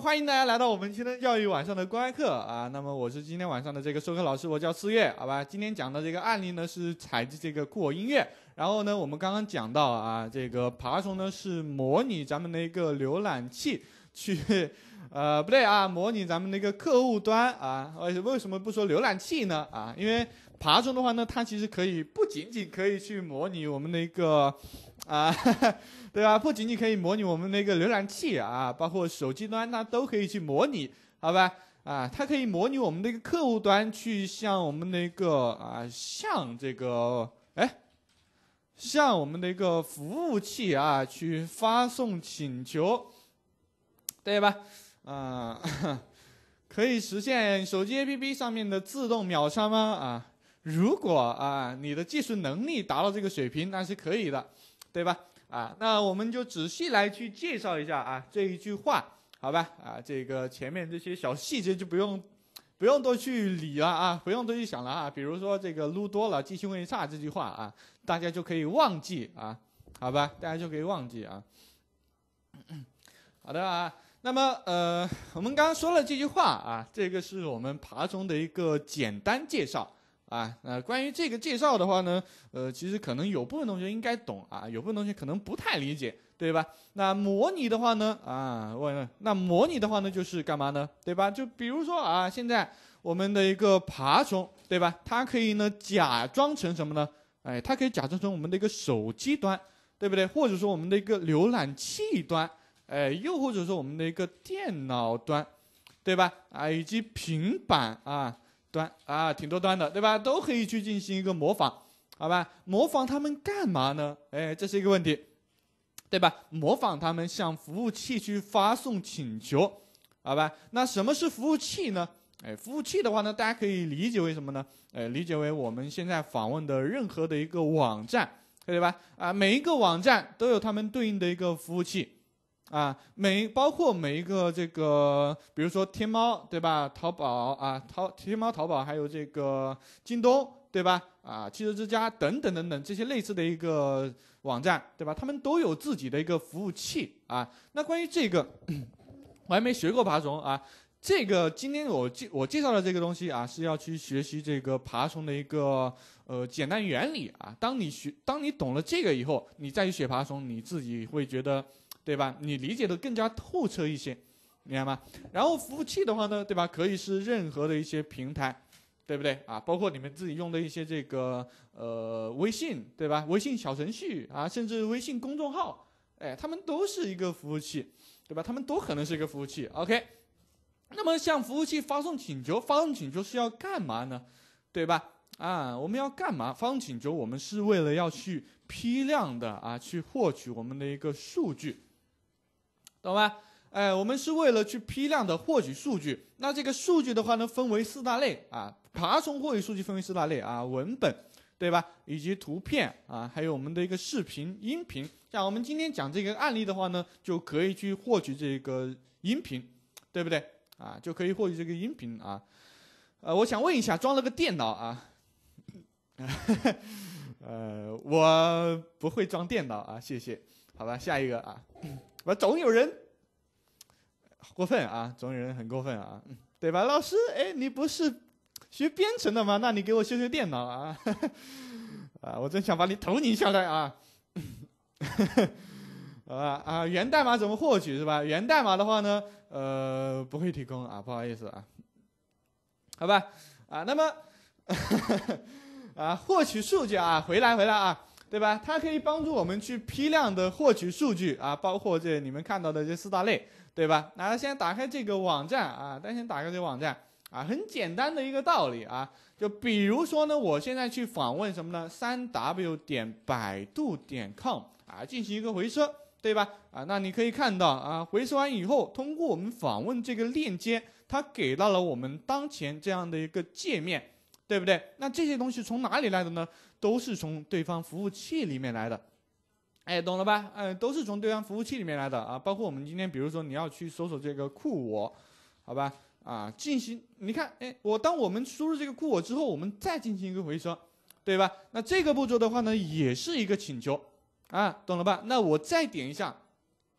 欢迎大家来到我们今天教育晚上的公开课啊！那么我是今天晚上的这个授课老师，我叫四月，好吧？今天讲的这个案例呢是采集这个酷我音乐。然后呢，我们刚刚讲到啊，这个爬虫呢是模拟咱们的一个浏览器去，呃，不对啊，模拟咱们的一个客户端啊。为为什么不说浏览器呢？啊，因为爬虫的话呢，它其实可以不仅仅可以去模拟我们的一个。啊，对吧？不仅仅可以模拟我们那个浏览器啊，包括手机端，它都可以去模拟，好吧？啊，它可以模拟我们那个客户端去向我们那个啊，向这个哎，向我们的一个服务器啊去发送请求，对吧？啊，可以实现手机 APP 上面的自动秒杀吗？啊，如果啊你的技术能力达到这个水平，那是可以的。对吧？啊，那我们就仔细来去介绍一下啊这一句话，好吧？啊，这个前面这些小细节就不用，不用多去理了啊，不用多去想了啊。比如说这个撸多了，记性会差这句话啊，大家就可以忘记啊，好吧？大家就可以忘记啊。好的啊，那么呃，我们刚刚说了这句话啊，这个是我们爬虫的一个简单介绍。啊，那关于这个介绍的话呢，呃，其实可能有部分同学应该懂啊，有部分同学可能不太理解，对吧？那模拟的话呢，啊，问那模拟的话呢，就是干嘛呢？对吧？就比如说啊，现在我们的一个爬虫，对吧？它可以呢假装成什么呢？哎，它可以假装成我们的一个手机端，对不对？或者说我们的一个浏览器端，哎，又或者说我们的一个电脑端，对吧？啊，以及平板啊。端啊，挺多端的，对吧？都可以去进行一个模仿，好吧？模仿他们干嘛呢？哎，这是一个问题，对吧？模仿他们向服务器去发送请求，好吧？那什么是服务器呢？哎，服务器的话呢，大家可以理解为什么呢？哎，理解为我们现在访问的任何的一个网站，对吧？啊，每一个网站都有他们对应的一个服务器。啊，每包括每一个这个，比如说天猫对吧？淘宝啊，淘天猫淘宝，还有这个京东对吧？啊，汽车之家等等等等这些类似的一个网站对吧？他们都有自己的一个服务器啊。那关于这个，我还没学过爬虫啊。这个今天我介我介绍的这个东西啊，是要去学习这个爬虫的一个呃简单原理啊。当你学当你懂了这个以后，你再去学爬虫，你自己会觉得。对吧？你理解的更加透彻一些，明白吗？然后服务器的话呢，对吧？可以是任何的一些平台，对不对啊？包括你们自己用的一些这个呃微信，对吧？微信小程序啊，甚至微信公众号，哎，他们都是一个服务器，对吧？他们都可能是一个服务器。OK，那么向服务器发送请求，发送请求是要干嘛呢？对吧？啊，我们要干嘛？发送请求我们是为了要去批量的啊，去获取我们的一个数据。懂吗？哎，我们是为了去批量的获取数据。那这个数据的话呢，分为四大类啊，爬虫获取数据分为四大类啊，文本，对吧？以及图片啊，还有我们的一个视频、音频。像我们今天讲这个案例的话呢，就可以去获取这个音频，对不对？啊，就可以获取这个音频啊。呃，我想问一下，装了个电脑啊？呃，我不会装电脑啊，谢谢。好吧，下一个啊。总有人过分啊，总有人很过分啊，对吧？老师，哎，你不是学编程的吗？那你给我修修电脑啊！啊，我真想把你头拧下来啊！啊啊，源代码怎么获取是吧？源代码的话呢，呃，不会提供啊，不好意思啊。好吧，啊，那么 啊，获取数据啊，回来回来啊。对吧？它可以帮助我们去批量的获取数据啊，包括这你们看到的这四大类，对吧？那现在打开这个网站啊，家先打开这个网站啊，很简单的一个道理啊，就比如说呢，我现在去访问什么呢？三 w 点百度点 com 啊，进行一个回车，对吧？啊，那你可以看到啊，回车完以后，通过我们访问这个链接，它给到了我们当前这样的一个界面，对不对？那这些东西从哪里来的呢？都是从对方服务器里面来的，哎，懂了吧？嗯，都是从对方服务器里面来的啊。包括我们今天，比如说你要去搜索这个酷我，好吧？啊，进行你看，哎，我当我们输入这个酷我之后，我们再进行一个回车，对吧？那这个步骤的话呢，也是一个请求啊，懂了吧？那我再点一下，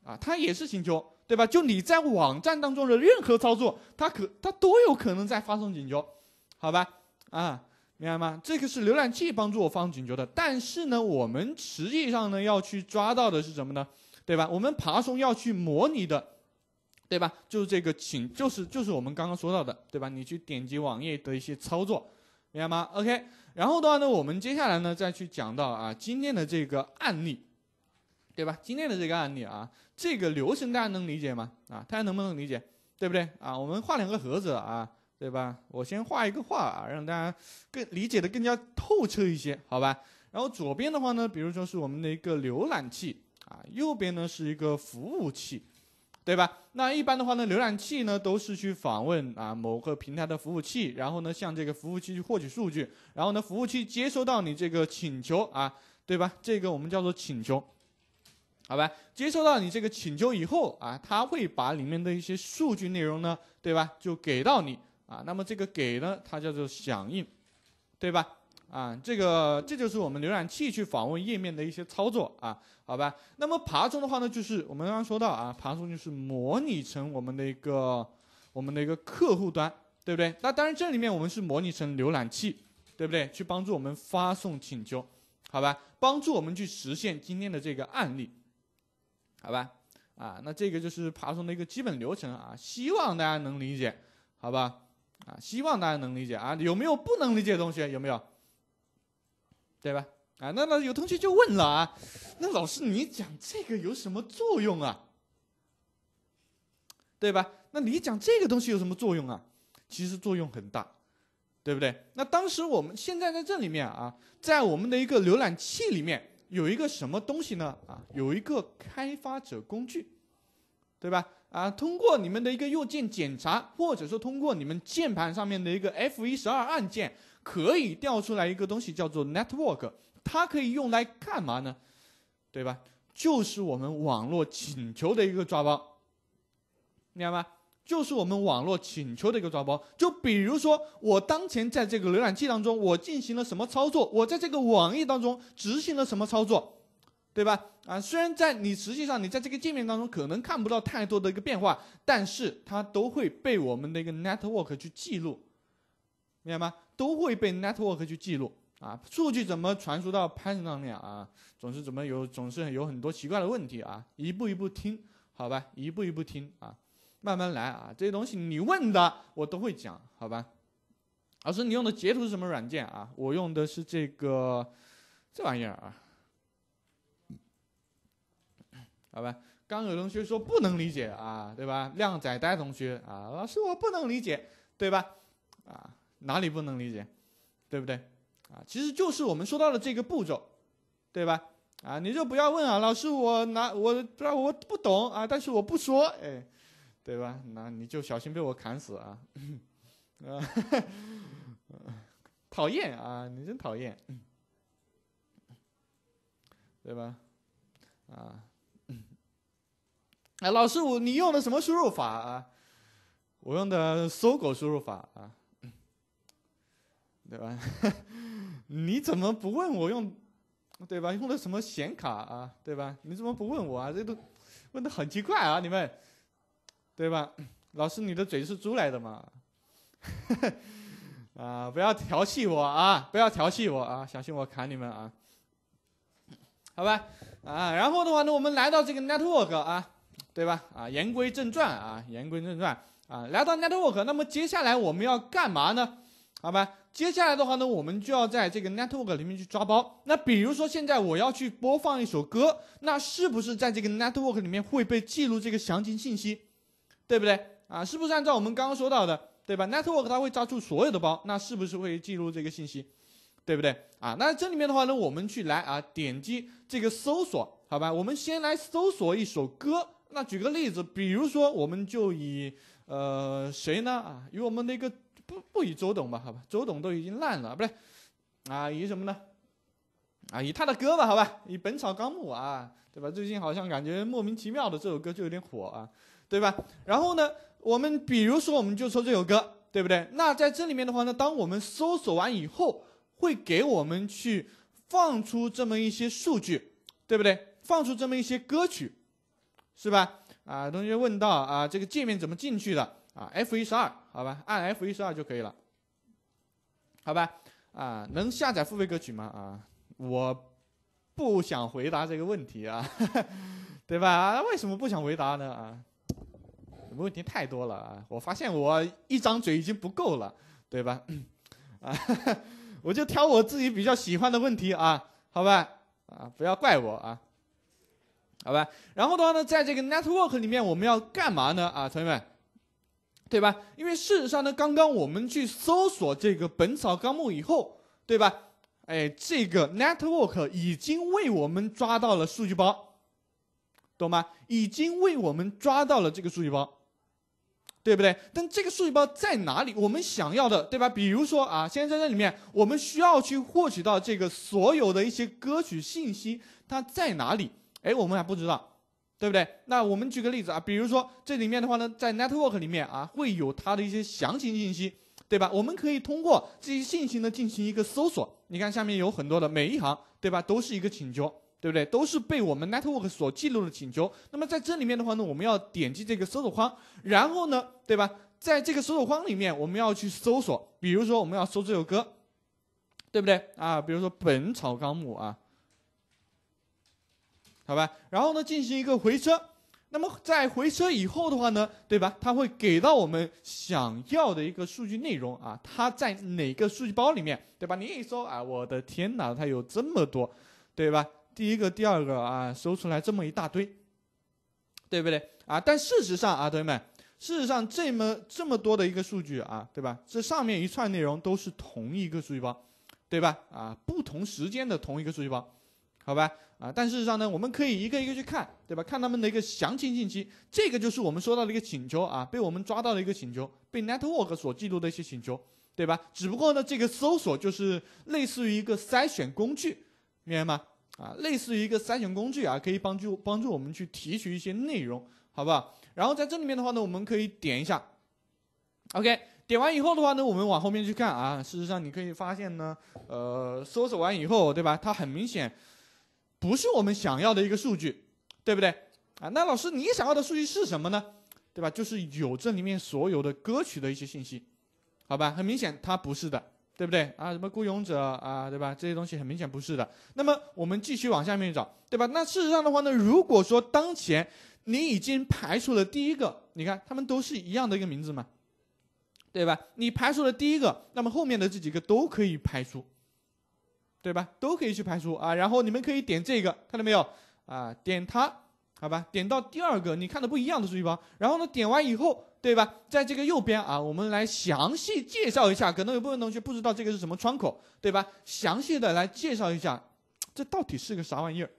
啊，它也是请求，对吧？就你在网站当中的任何操作，它可它都有可能在发送请求，好吧？啊。明白吗？这个是浏览器帮助我放请求的，但是呢，我们实际上呢要去抓到的是什么呢？对吧？我们爬虫要去模拟的，对吧？就是这个请，就是就是我们刚刚说到的，对吧？你去点击网页的一些操作，明白吗？OK，然后的话呢，我们接下来呢再去讲到啊今天的这个案例，对吧？今天的这个案例啊，这个流程大家能理解吗？啊，大家能不能理解？对不对？啊，我们画两个盒子啊。对吧？我先画一个画啊，让大家更理解的更加透彻一些，好吧？然后左边的话呢，比如说是我们的一个浏览器啊，右边呢是一个服务器，对吧？那一般的话呢，浏览器呢都是去访问啊某个平台的服务器，然后呢向这个服务器去获取数据，然后呢服务器接收到你这个请求啊，对吧？这个我们叫做请求，好吧？接收到你这个请求以后啊，他会把里面的一些数据内容呢，对吧？就给到你。啊，那么这个给呢，它叫做响应，对吧？啊，这个这就是我们浏览器去访问页面的一些操作啊，好吧？那么爬虫的话呢，就是我们刚刚说到啊，爬虫就是模拟成我们的一个我们的一个客户端，对不对？那当然这里面我们是模拟成浏览器，对不对？去帮助我们发送请求，好吧？帮助我们去实现今天的这个案例，好吧？啊，那这个就是爬虫的一个基本流程啊，希望大家能理解，好吧？啊，希望大家能理解啊，有没有不能理解的同学？有没有？对吧？啊，那那有同学就问了啊，那老师你讲这个有什么作用啊？对吧？那你讲这个东西有什么作用啊？其实作用很大，对不对？那当时我们现在在这里面啊，在我们的一个浏览器里面有一个什么东西呢？啊，有一个开发者工具，对吧？啊，通过你们的一个右键检查，或者说通过你们键盘上面的一个 F12 按键，可以调出来一个东西叫做 Network，它可以用来干嘛呢？对吧？就是我们网络请求的一个抓包，明白吗？就是我们网络请求的一个抓包。就比如说我当前在这个浏览器当中，我进行了什么操作？我在这个网页当中执行了什么操作？对吧？啊，虽然在你实际上你在这个界面当中可能看不到太多的一个变化，但是它都会被我们的一个 network 去记录，明白吗？都会被 network 去记录。啊，数据怎么传输到 Python 面啊？总是怎么有总是有很多奇怪的问题啊？一步一步听，好吧？一步一步听啊，慢慢来啊。这些东西你问的我都会讲，好吧？老师，你用的截图是什么软件啊？我用的是这个这玩意儿啊。好吧，刚有同学说不能理解啊，对吧？靓仔呆同学啊，老师我不能理解，对吧？啊，哪里不能理解，对不对？啊，其实就是我们说到的这个步骤，对吧？啊，你就不要问啊，老师我拿我不知道我不懂啊，但是我不说，哎，对吧？那你就小心被我砍死啊！啊，讨厌啊，你真讨厌，对吧？啊。哎，老师，我你用的什么输入法啊？我用的搜狗输入法啊，对吧？你怎么不问我用，对吧？用的什么显卡啊，对吧？你怎么不问我啊？这都问的很奇怪啊，你们，对吧？老师，你的嘴是猪来的吗？啊，不要调戏我啊，不要调戏我啊，小心我砍你们啊！好吧，啊，然后的话呢，我们来到这个 network 啊。对吧？啊，言归正传啊，言归正传啊，来到 network，那么接下来我们要干嘛呢？好吧，接下来的话呢，我们就要在这个 network 里面去抓包。那比如说现在我要去播放一首歌，那是不是在这个 network 里面会被记录这个详情信息？对不对？啊，是不是按照我们刚刚说到的，对吧？network 它会抓住所有的包，那是不是会记录这个信息？对不对？啊，那这里面的话呢，我们去来啊，点击这个搜索，好吧，我们先来搜索一首歌。那举个例子，比如说我们就以呃谁呢啊？以我们的一个不不以周董吧，好吧，周董都已经烂了，不对，啊以什么呢？啊以他的歌吧，好吧，以《本草纲目》啊，对吧？最近好像感觉莫名其妙的这首歌就有点火啊，对吧？然后呢，我们比如说我们就说这首歌，对不对？那在这里面的话呢，当我们搜索完以后，会给我们去放出这么一些数据，对不对？放出这么一些歌曲。是吧？啊，同学问到啊，这个界面怎么进去的？啊，F 一十二，好吧，按 F 一十二就可以了。好吧，啊，能下载付费歌曲吗？啊，我不想回答这个问题啊，对吧？啊，为什么不想回答呢？啊，问题太多了啊，我发现我一张嘴已经不够了，对吧？啊哈哈，我就挑我自己比较喜欢的问题啊，好吧，啊，不要怪我啊。好吧，然后的话呢，在这个 network 里面我们要干嘛呢？啊，同学们，对吧？因为事实上呢，刚刚我们去搜索这个《本草纲目》以后，对吧？哎，这个 network 已经为我们抓到了数据包，懂吗？已经为我们抓到了这个数据包，对不对？但这个数据包在哪里？我们想要的，对吧？比如说啊，现在在这里面，我们需要去获取到这个所有的一些歌曲信息，它在哪里？哎，我们还不知道，对不对？那我们举个例子啊，比如说这里面的话呢，在 network 里面啊，会有它的一些详情信息，对吧？我们可以通过这些信息呢进行一个搜索。你看下面有很多的，每一行，对吧？都是一个请求，对不对？都是被我们 network 所记录的请求。那么在这里面的话呢，我们要点击这个搜索框，然后呢，对吧？在这个搜索框里面，我们要去搜索，比如说我们要搜这首歌，对不对？啊，比如说《本草纲目》啊。好吧，然后呢，进行一个回车，那么在回车以后的话呢，对吧，它会给到我们想要的一个数据内容啊，它在哪个数据包里面，对吧？你一搜啊，我的天哪，它有这么多，对吧？第一个、第二个啊，搜出来这么一大堆，对不对啊？但事实上啊，同学们，事实上这么这么多的一个数据啊，对吧？这上面一串内容都是同一个数据包，对吧？啊，不同时间的同一个数据包。好吧，啊，但事实上呢，我们可以一个一个去看，对吧？看他们的一个详情信息，这个就是我们说到的一个请求啊，被我们抓到的一个请求，被 network 所记录的一些请求，对吧？只不过呢，这个搜索就是类似于一个筛选工具，明白吗？啊，类似于一个筛选工具啊，可以帮助帮助我们去提取一些内容，好不好？然后在这里面的话呢，我们可以点一下，OK，点完以后的话呢，我们往后面去看啊。事实上，你可以发现呢，呃，搜索完以后，对吧？它很明显。不是我们想要的一个数据，对不对啊？那老师，你想要的数据是什么呢？对吧？就是有这里面所有的歌曲的一些信息，好吧？很明显它不是的，对不对啊？什么雇佣者啊，对吧？这些东西很明显不是的。那么我们继续往下面找，对吧？那事实上的话呢，如果说当前你已经排除了第一个，你看他们都是一样的一个名字嘛，对吧？你排除了第一个，那么后面的这几个都可以排除。对吧？都可以去排除啊。然后你们可以点这个，看到没有啊？点它，好吧？点到第二个，你看的不一样的数据包，然后呢，点完以后，对吧？在这个右边啊，我们来详细介绍一下。可能有部分同学不知道这个是什么窗口，对吧？详细的来介绍一下，这到底是个啥玩意儿，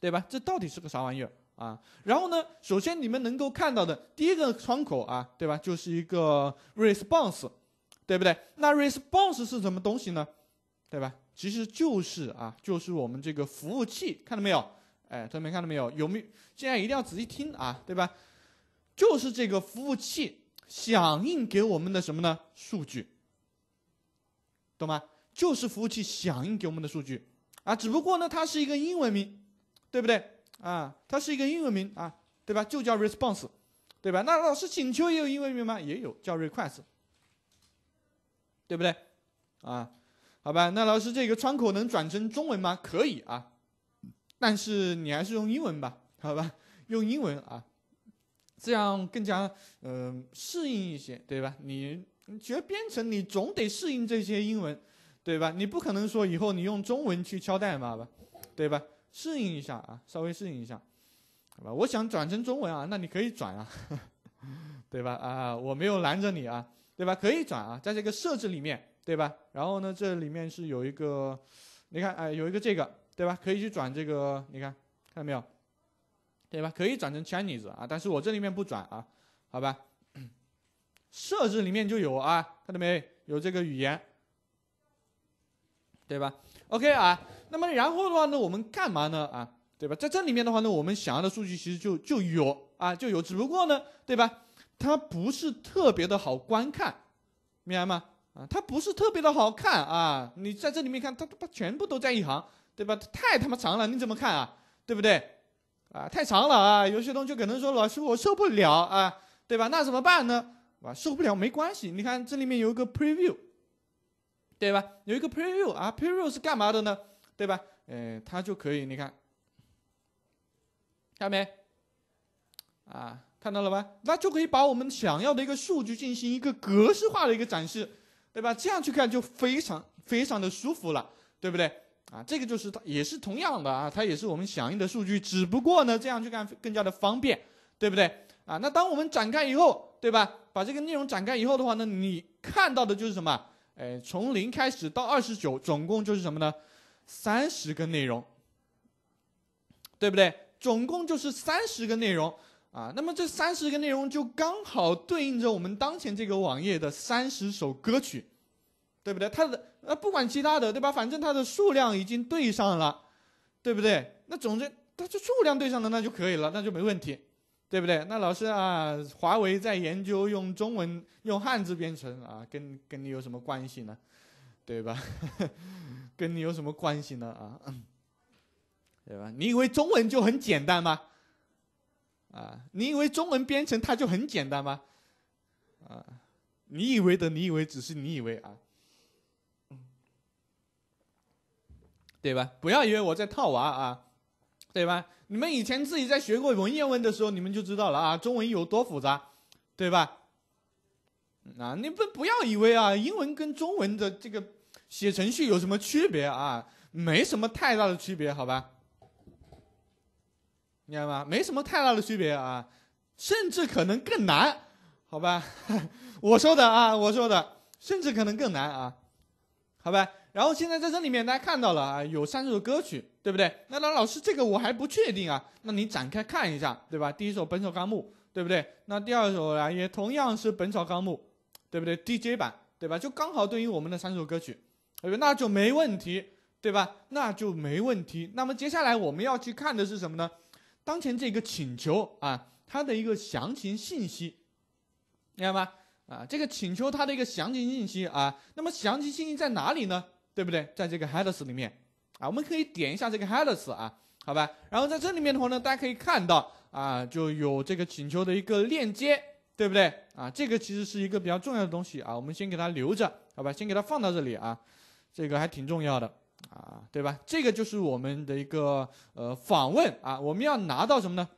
对吧？这到底是个啥玩意儿啊？然后呢，首先你们能够看到的第一个窗口啊，对吧？就是一个 response，对不对？那 response 是什么东西呢？对吧？其实就是啊，就是我们这个服务器，看到没有？哎，同学们看到没有？有没有？现在一定要仔细听啊，对吧？就是这个服务器响应给我们的什么呢？数据，懂吗？就是服务器响应给我们的数据啊。只不过呢，它是一个英文名，对不对啊？它是一个英文名啊，对吧？就叫 response，对吧？那老师请求也有英文名吗？也有，叫 request，对不对啊？好吧，那老师，这个窗口能转成中文吗？可以啊，但是你还是用英文吧，好吧，用英文啊，这样更加嗯适应一些，对吧？你学编程，你总得适应这些英文，对吧？你不可能说以后你用中文去敲代码吧，对吧？适应一下啊，稍微适应一下，好吧？我想转成中文啊，那你可以转啊，对吧？啊，我没有拦着你啊，对吧？可以转啊，在这个设置里面。对吧？然后呢，这里面是有一个，你看啊，有一个这个，对吧？可以去转这个，你看看到没有？对吧？可以转成 Chinese 啊，但是我这里面不转啊，好吧？设置里面就有啊，看到没有？有这个语言，对吧？OK 啊，那么然后的话呢，我们干嘛呢？啊，对吧？在这里面的话呢，我们想要的数据其实就就有啊，就有，只不过呢，对吧？它不是特别的好观看，明白吗？啊，它不是特别的好看啊！你在这里面看，它它全部都在一行，对吧？太他妈长了，你怎么看啊？对不对？啊，太长了啊！有些同学可能说，老师我受不了啊，对吧？那怎么办呢？啊，受不了没关系，你看这里面有一个 preview，对吧？有一个 preview 啊，preview 是干嘛的呢？对吧？呃，它就可以你看，看到没？啊，看到了吧？那就可以把我们想要的一个数据进行一个格式化的一个展示。对吧？这样去看就非常非常的舒服了，对不对？啊，这个就是它也是同样的啊，它也是我们响应的数据，只不过呢这样去看更加的方便，对不对？啊，那当我们展开以后，对吧？把这个内容展开以后的话呢，你看到的就是什么？哎，从零开始到二十九，总共就是什么呢？三十个内容，对不对？总共就是三十个内容。啊，那么这三十个内容就刚好对应着我们当前这个网页的三十首歌曲，对不对？它的呃不管其他的，对吧？反正它的数量已经对上了，对不对？那总之它这数量对上了，那就可以了，那就没问题，对不对？那老师啊，华为在研究用中文用汉字编程啊，跟跟你有什么关系呢？对吧？跟你有什么关系呢？啊，对吧？你以为中文就很简单吗？啊，你以为中文编程它就很简单吗？啊，你以为的你以为只是你以为啊，对吧？不要以为我在套娃啊，对吧？你们以前自己在学过文言文的时候，你们就知道了啊，中文有多复杂，对吧？啊，你不不要以为啊，英文跟中文的这个写程序有什么区别啊？没什么太大的区别，好吧？明白吧，没什么太大的区别啊，甚至可能更难，好吧？我说的啊，我说的，甚至可能更难啊，好吧？然后现在在这里面，大家看到了啊，有三首歌曲，对不对？那那老师，这个我还不确定啊，那你展开看一下，对吧？第一首《本草纲目》，对不对？那第二首啊，也同样是《本草纲目》，对不对？DJ 版，对吧？就刚好对应我们的三首歌曲，那就没问题，对吧？那就没问题。那么接下来我们要去看的是什么呢？当前这个请求啊，它的一个详情信息，明白吗？啊，这个请求它的一个详情信息啊，那么详情信息在哪里呢？对不对？在这个 headers 里面啊，我们可以点一下这个 headers 啊，好吧？然后在这里面的话呢，大家可以看到啊，就有这个请求的一个链接，对不对？啊，这个其实是一个比较重要的东西啊，我们先给它留着，好吧？先给它放到这里啊，这个还挺重要的。啊，对吧？这个就是我们的一个呃访问啊，我们要拿到什么呢？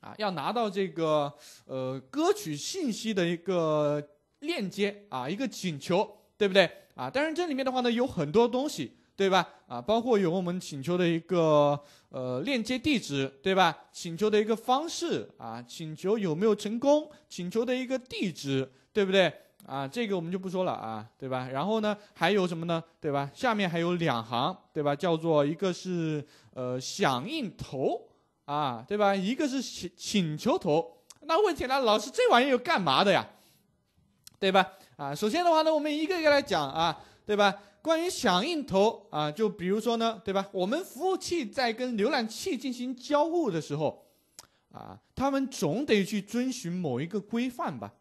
啊，要拿到这个呃歌曲信息的一个链接啊，一个请求，对不对？啊，当然这里面的话呢，有很多东西，对吧？啊，包括有我们请求的一个呃链接地址，对吧？请求的一个方式啊，请求有没有成功？请求的一个地址，对不对？啊，这个我们就不说了啊，对吧？然后呢，还有什么呢？对吧？下面还有两行，对吧？叫做一个是呃响应头，啊，对吧？一个是请请求头。那问题呢，老师，这玩意儿又干嘛的呀？对吧？啊，首先的话呢，我们一个一个来讲啊，对吧？关于响应头啊，就比如说呢，对吧？我们服务器在跟浏览器进行交互的时候，啊，他们总得去遵循某一个规范吧。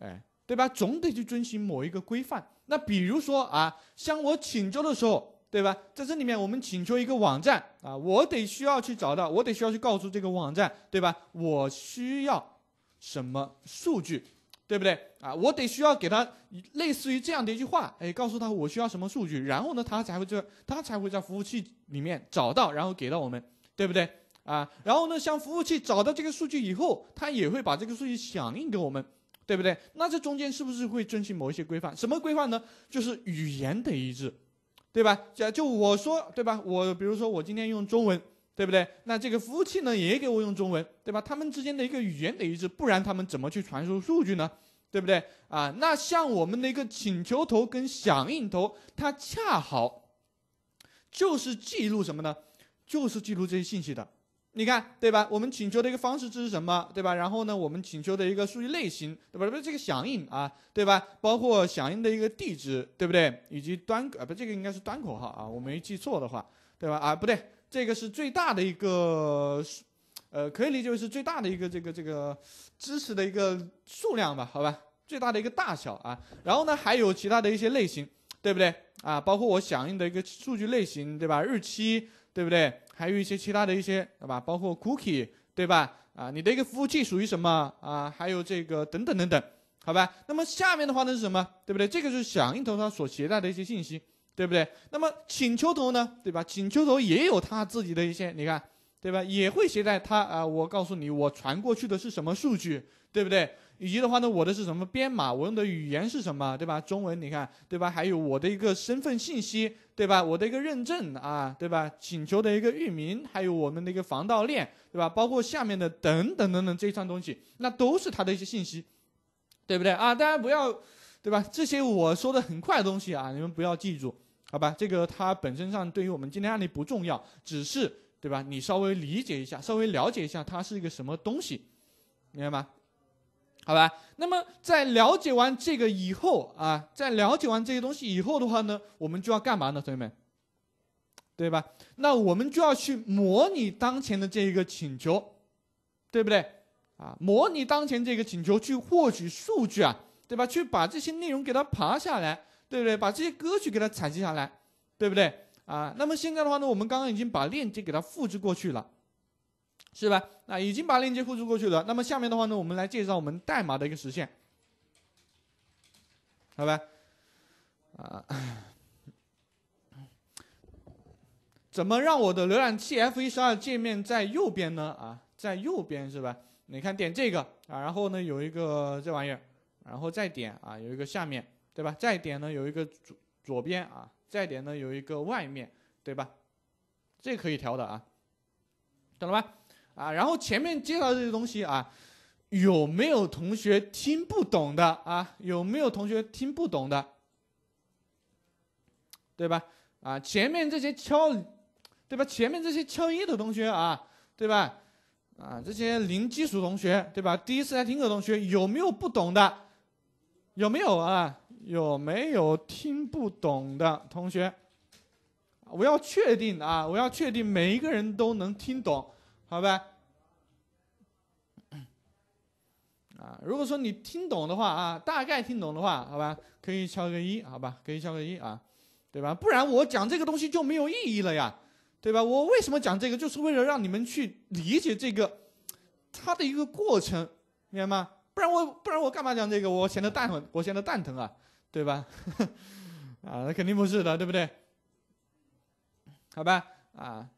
哎，对吧？总得去遵循某一个规范。那比如说啊，像我请求的时候，对吧？在这里面，我们请求一个网站啊，我得需要去找到，我得需要去告诉这个网站，对吧？我需要什么数据，对不对啊？我得需要给他类似于这样的一句话，哎，告诉他我需要什么数据，然后呢，他才会这，他才会在服务器里面找到，然后给到我们，对不对啊？然后呢，像服务器找到这个数据以后，他也会把这个数据响应给我们。对不对？那这中间是不是会遵循某一些规范？什么规范呢？就是语言的一致，对吧？就我说，对吧？我比如说我今天用中文，对不对？那这个服务器呢也给我用中文，对吧？他们之间的一个语言得一致，不然他们怎么去传输数据呢？对不对？啊，那像我们的一个请求头跟响应头，它恰好就是记录什么呢？就是记录这些信息的。你看对吧？我们请求的一个方式这是什么？对吧？然后呢，我们请求的一个数据类型对吧？不是这个响应啊，对吧？包括响应的一个地址对不对？以及端啊不这个应该是端口号啊，我没记错的话，对吧？啊不对，这个是最大的一个，呃，可以理解为是最大的一个这个这个支持的一个数量吧？好吧，最大的一个大小啊。然后呢，还有其他的一些类型，对不对？啊，包括我响应的一个数据类型对吧？日期对不对？还有一些其他的一些，对吧？包括 cookie，对吧？啊，你的一个服务器属于什么啊？还有这个等等等等，好吧？那么下面的话呢是什么？对不对？这个是响应头上所携带的一些信息，对不对？那么请求头呢？对吧？请求头也有它自己的一些，你看，对吧？也会携带它啊。我告诉你，我传过去的是什么数据，对不对？以及的话呢，我的是什么编码？我用的语言是什么？对吧？中文，你看，对吧？还有我的一个身份信息。对吧？我的一个认证啊，对吧？请求的一个域名，还有我们的一个防盗链，对吧？包括下面的等等等等这一串东西，那都是它的一些信息，对不对啊？大家不要，对吧？这些我说的很快的东西啊，你们不要记住，好吧？这个它本身上对于我们今天案例不重要，只是对吧？你稍微理解一下，稍微了解一下它是一个什么东西，明白吗？好吧，那么在了解完这个以后啊，在了解完这些东西以后的话呢，我们就要干嘛呢，同学们，对吧？那我们就要去模拟当前的这一个请求，对不对？啊，模拟当前这个请求去获取数据啊，对吧？去把这些内容给它爬下来，对不对？把这些歌曲给它采集下来，对不对？啊，那么现在的话呢，我们刚刚已经把链接给它复制过去了。是吧？那已经把链接复制过去了。那么下面的话呢，我们来介绍我们代码的一个实现，好吧？啊，怎么让我的浏览器 F12 界面在右边呢？啊，在右边是吧？你看点这个啊，然后呢有一个这玩意儿，然后再点啊，有一个下面对吧？再点呢有一个左左边啊，再点呢有一个外面对吧？这可以调的啊，懂了吧？啊，然后前面介绍这些东西啊，有没有同学听不懂的啊？有没有同学听不懂的？对吧？啊，前面这些敲，对吧？前面这些敲一的同学啊，对吧？啊，这些零基础同学，对吧？第一次来听课的同学，有没有不懂的？有没有啊？有没有听不懂的同学？我要确定啊，我要确定每一个人都能听懂。好吧，啊，如果说你听懂的话啊，大概听懂的话，好吧，可以敲个一，好吧，可以敲个一啊，对吧？不然我讲这个东西就没有意义了呀，对吧？我为什么讲这个，就是为了让你们去理解这个它的一个过程，明白吗？不然我不然我干嘛讲这个？我闲得蛋我闲得蛋疼啊，对吧？啊，那肯定不是的，对不对？好吧，啊。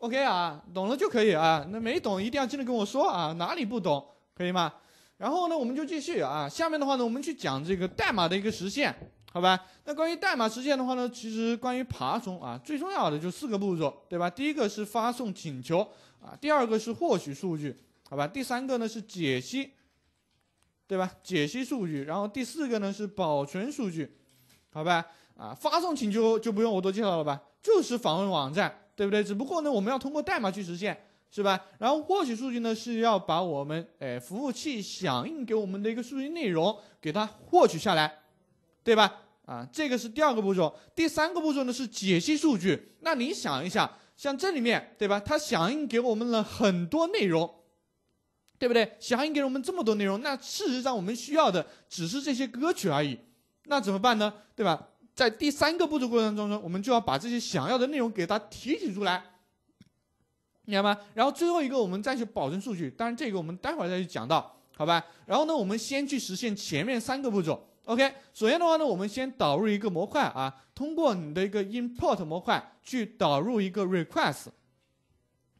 OK 啊，懂了就可以啊。那没懂一定要记得跟我说啊，哪里不懂可以吗？然后呢，我们就继续啊。下面的话呢，我们去讲这个代码的一个实现，好吧？那关于代码实现的话呢，其实关于爬虫啊，最重要的就四个步骤，对吧？第一个是发送请求啊，第二个是获取数据，好吧？第三个呢是解析，对吧？解析数据，然后第四个呢是保存数据，好吧？啊，发送请求就不用我多介绍了吧，就是访问网站。对不对？只不过呢，我们要通过代码去实现，是吧？然后获取数据呢，是要把我们哎服务器响应给我们的一个数据内容给它获取下来，对吧？啊，这个是第二个步骤。第三个步骤呢是解析数据。那你想一下，像这里面，对吧？它响应给我们了很多内容，对不对？响应给我们这么多内容，那事实上我们需要的只是这些歌曲而已。那怎么办呢？对吧？在第三个步骤过程当中，我们就要把这些想要的内容给它提取出来，明白吗？然后最后一个，我们再去保存数据。当然这个我们待会再去讲到，好吧？然后呢，我们先去实现前面三个步骤。OK，首先的话呢，我们先导入一个模块啊，通过你的一个 import 模块去导入一个 request，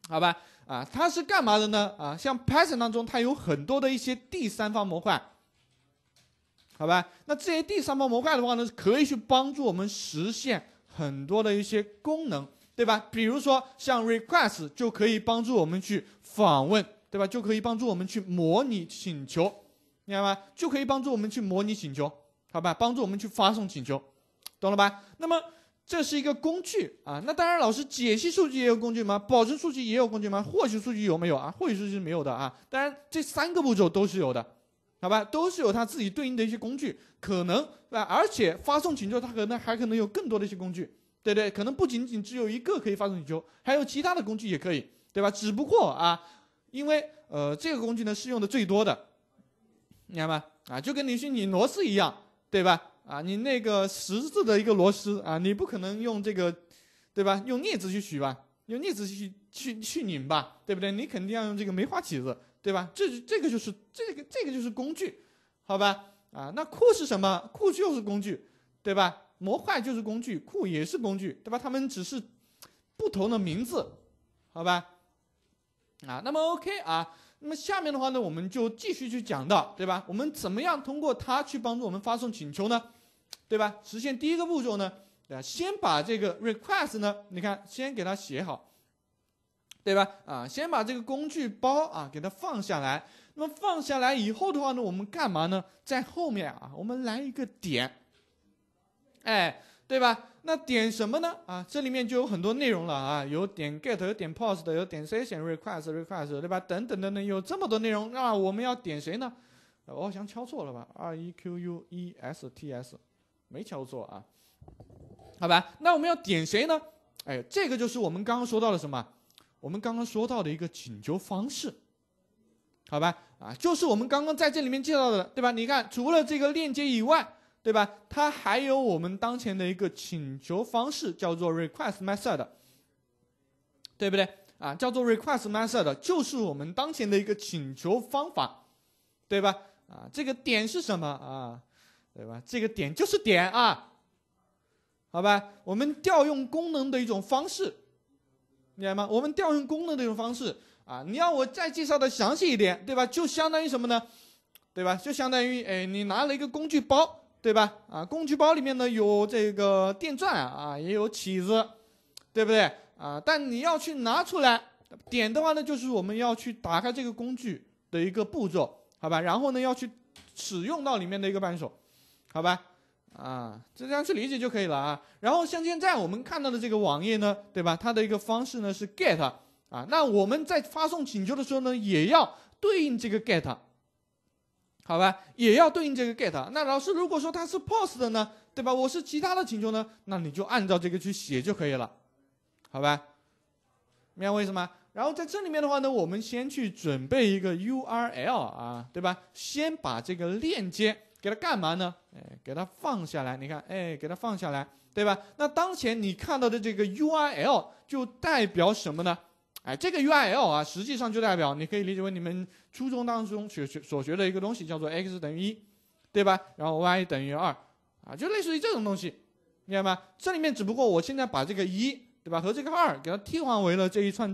好吧？啊，它是干嘛的呢？啊，像 Python 当中，它有很多的一些第三方模块。好吧，那这些第三方模块的话呢，可以去帮助我们实现很多的一些功能，对吧？比如说像 r e q u e s t 就可以帮助我们去访问，对吧？就可以帮助我们去模拟请求，明白吗？就可以帮助我们去模拟请求，好吧？帮助我们去发送请求，懂了吧？那么这是一个工具啊。那当然，老师解析数据也有工具吗？保存数据也有工具吗？获取数据有没有啊？获取数据是没有的啊。当然，这三个步骤都是有的。好吧，都是有它自己对应的一些工具，可能，对吧？而且发送请求，它可能还可能有更多的一些工具，对不对？可能不仅仅只有一个可以发送请求，还有其他的工具也可以，对吧？只不过啊，因为呃，这个工具呢是用的最多的，你看吧，啊，就跟你去拧螺丝一样，对吧？啊，你那个十字的一个螺丝啊，你不可能用这个，对吧？用镊子去取吧，用镊子去去去拧吧，对不对？你肯定要用这个梅花起子。对吧？这这个就是这个这个就是工具，好吧？啊，那库是什么？库就是工具，对吧？模块就是工具，库也是工具，对吧？他们只是不同的名字，好吧？啊，那么 OK 啊，那么下面的话呢，我们就继续去讲到，对吧？我们怎么样通过它去帮助我们发送请求呢？对吧？实现第一个步骤呢？啊，先把这个 request 呢，你看，先给它写好。对吧？啊，先把这个工具包啊给它放下来。那么放下来以后的话呢，我们干嘛呢？在后面啊，我们来一个点。哎，对吧？那点什么呢？啊，这里面就有很多内容了啊，有点 get，有点 post，有点 session r e q u e s t r e q u e s t 对吧？等等等等，有这么多内容，那我们要点谁呢？我好像敲错了吧？r e q u e s t s，没敲错啊。好吧，那我们要点谁呢？哎，这个就是我们刚刚说到的什么？我们刚刚说到的一个请求方式，好吧，啊，就是我们刚刚在这里面介绍的，对吧？你看，除了这个链接以外，对吧？它还有我们当前的一个请求方式，叫做 request method，对不对？啊，叫做 request method，就是我们当前的一个请求方法，对吧？啊，这个点是什么啊？对吧？这个点就是点啊，好吧？我们调用功能的一种方式。明白吗？我们调用功能这种方式啊，你要我再介绍的详细一点，对吧？就相当于什么呢？对吧？就相当于哎，你拿了一个工具包，对吧？啊，工具包里面呢有这个电钻啊，也有起子，对不对啊？但你要去拿出来点的话呢，就是我们要去打开这个工具的一个步骤，好吧？然后呢要去使用到里面的一个扳手，好吧？啊，就这样去理解就可以了啊。然后像现在我们看到的这个网页呢，对吧？它的一个方式呢是 get 啊。那我们在发送请求的时候呢，也要对应这个 get，好吧？也要对应这个 get。那老师如果说它是 post 的呢，对吧？我是其他的请求呢，那你就按照这个去写就可以了，好吧？明白我意思吗？然后在这里面的话呢，我们先去准备一个 URL 啊，对吧？先把这个链接。给它干嘛呢？哎，给它放下来。你看，哎，给它放下来，对吧？那当前你看到的这个 URL 就代表什么呢？哎，这个 URL 啊，实际上就代表你可以理解为你们初中当中学学所学的一个东西，叫做 x 等于一，对吧？然后 y 等于二，啊，就类似于这种东西，明白吗？这里面只不过我现在把这个一对吧和这个二给它替换为了这一串，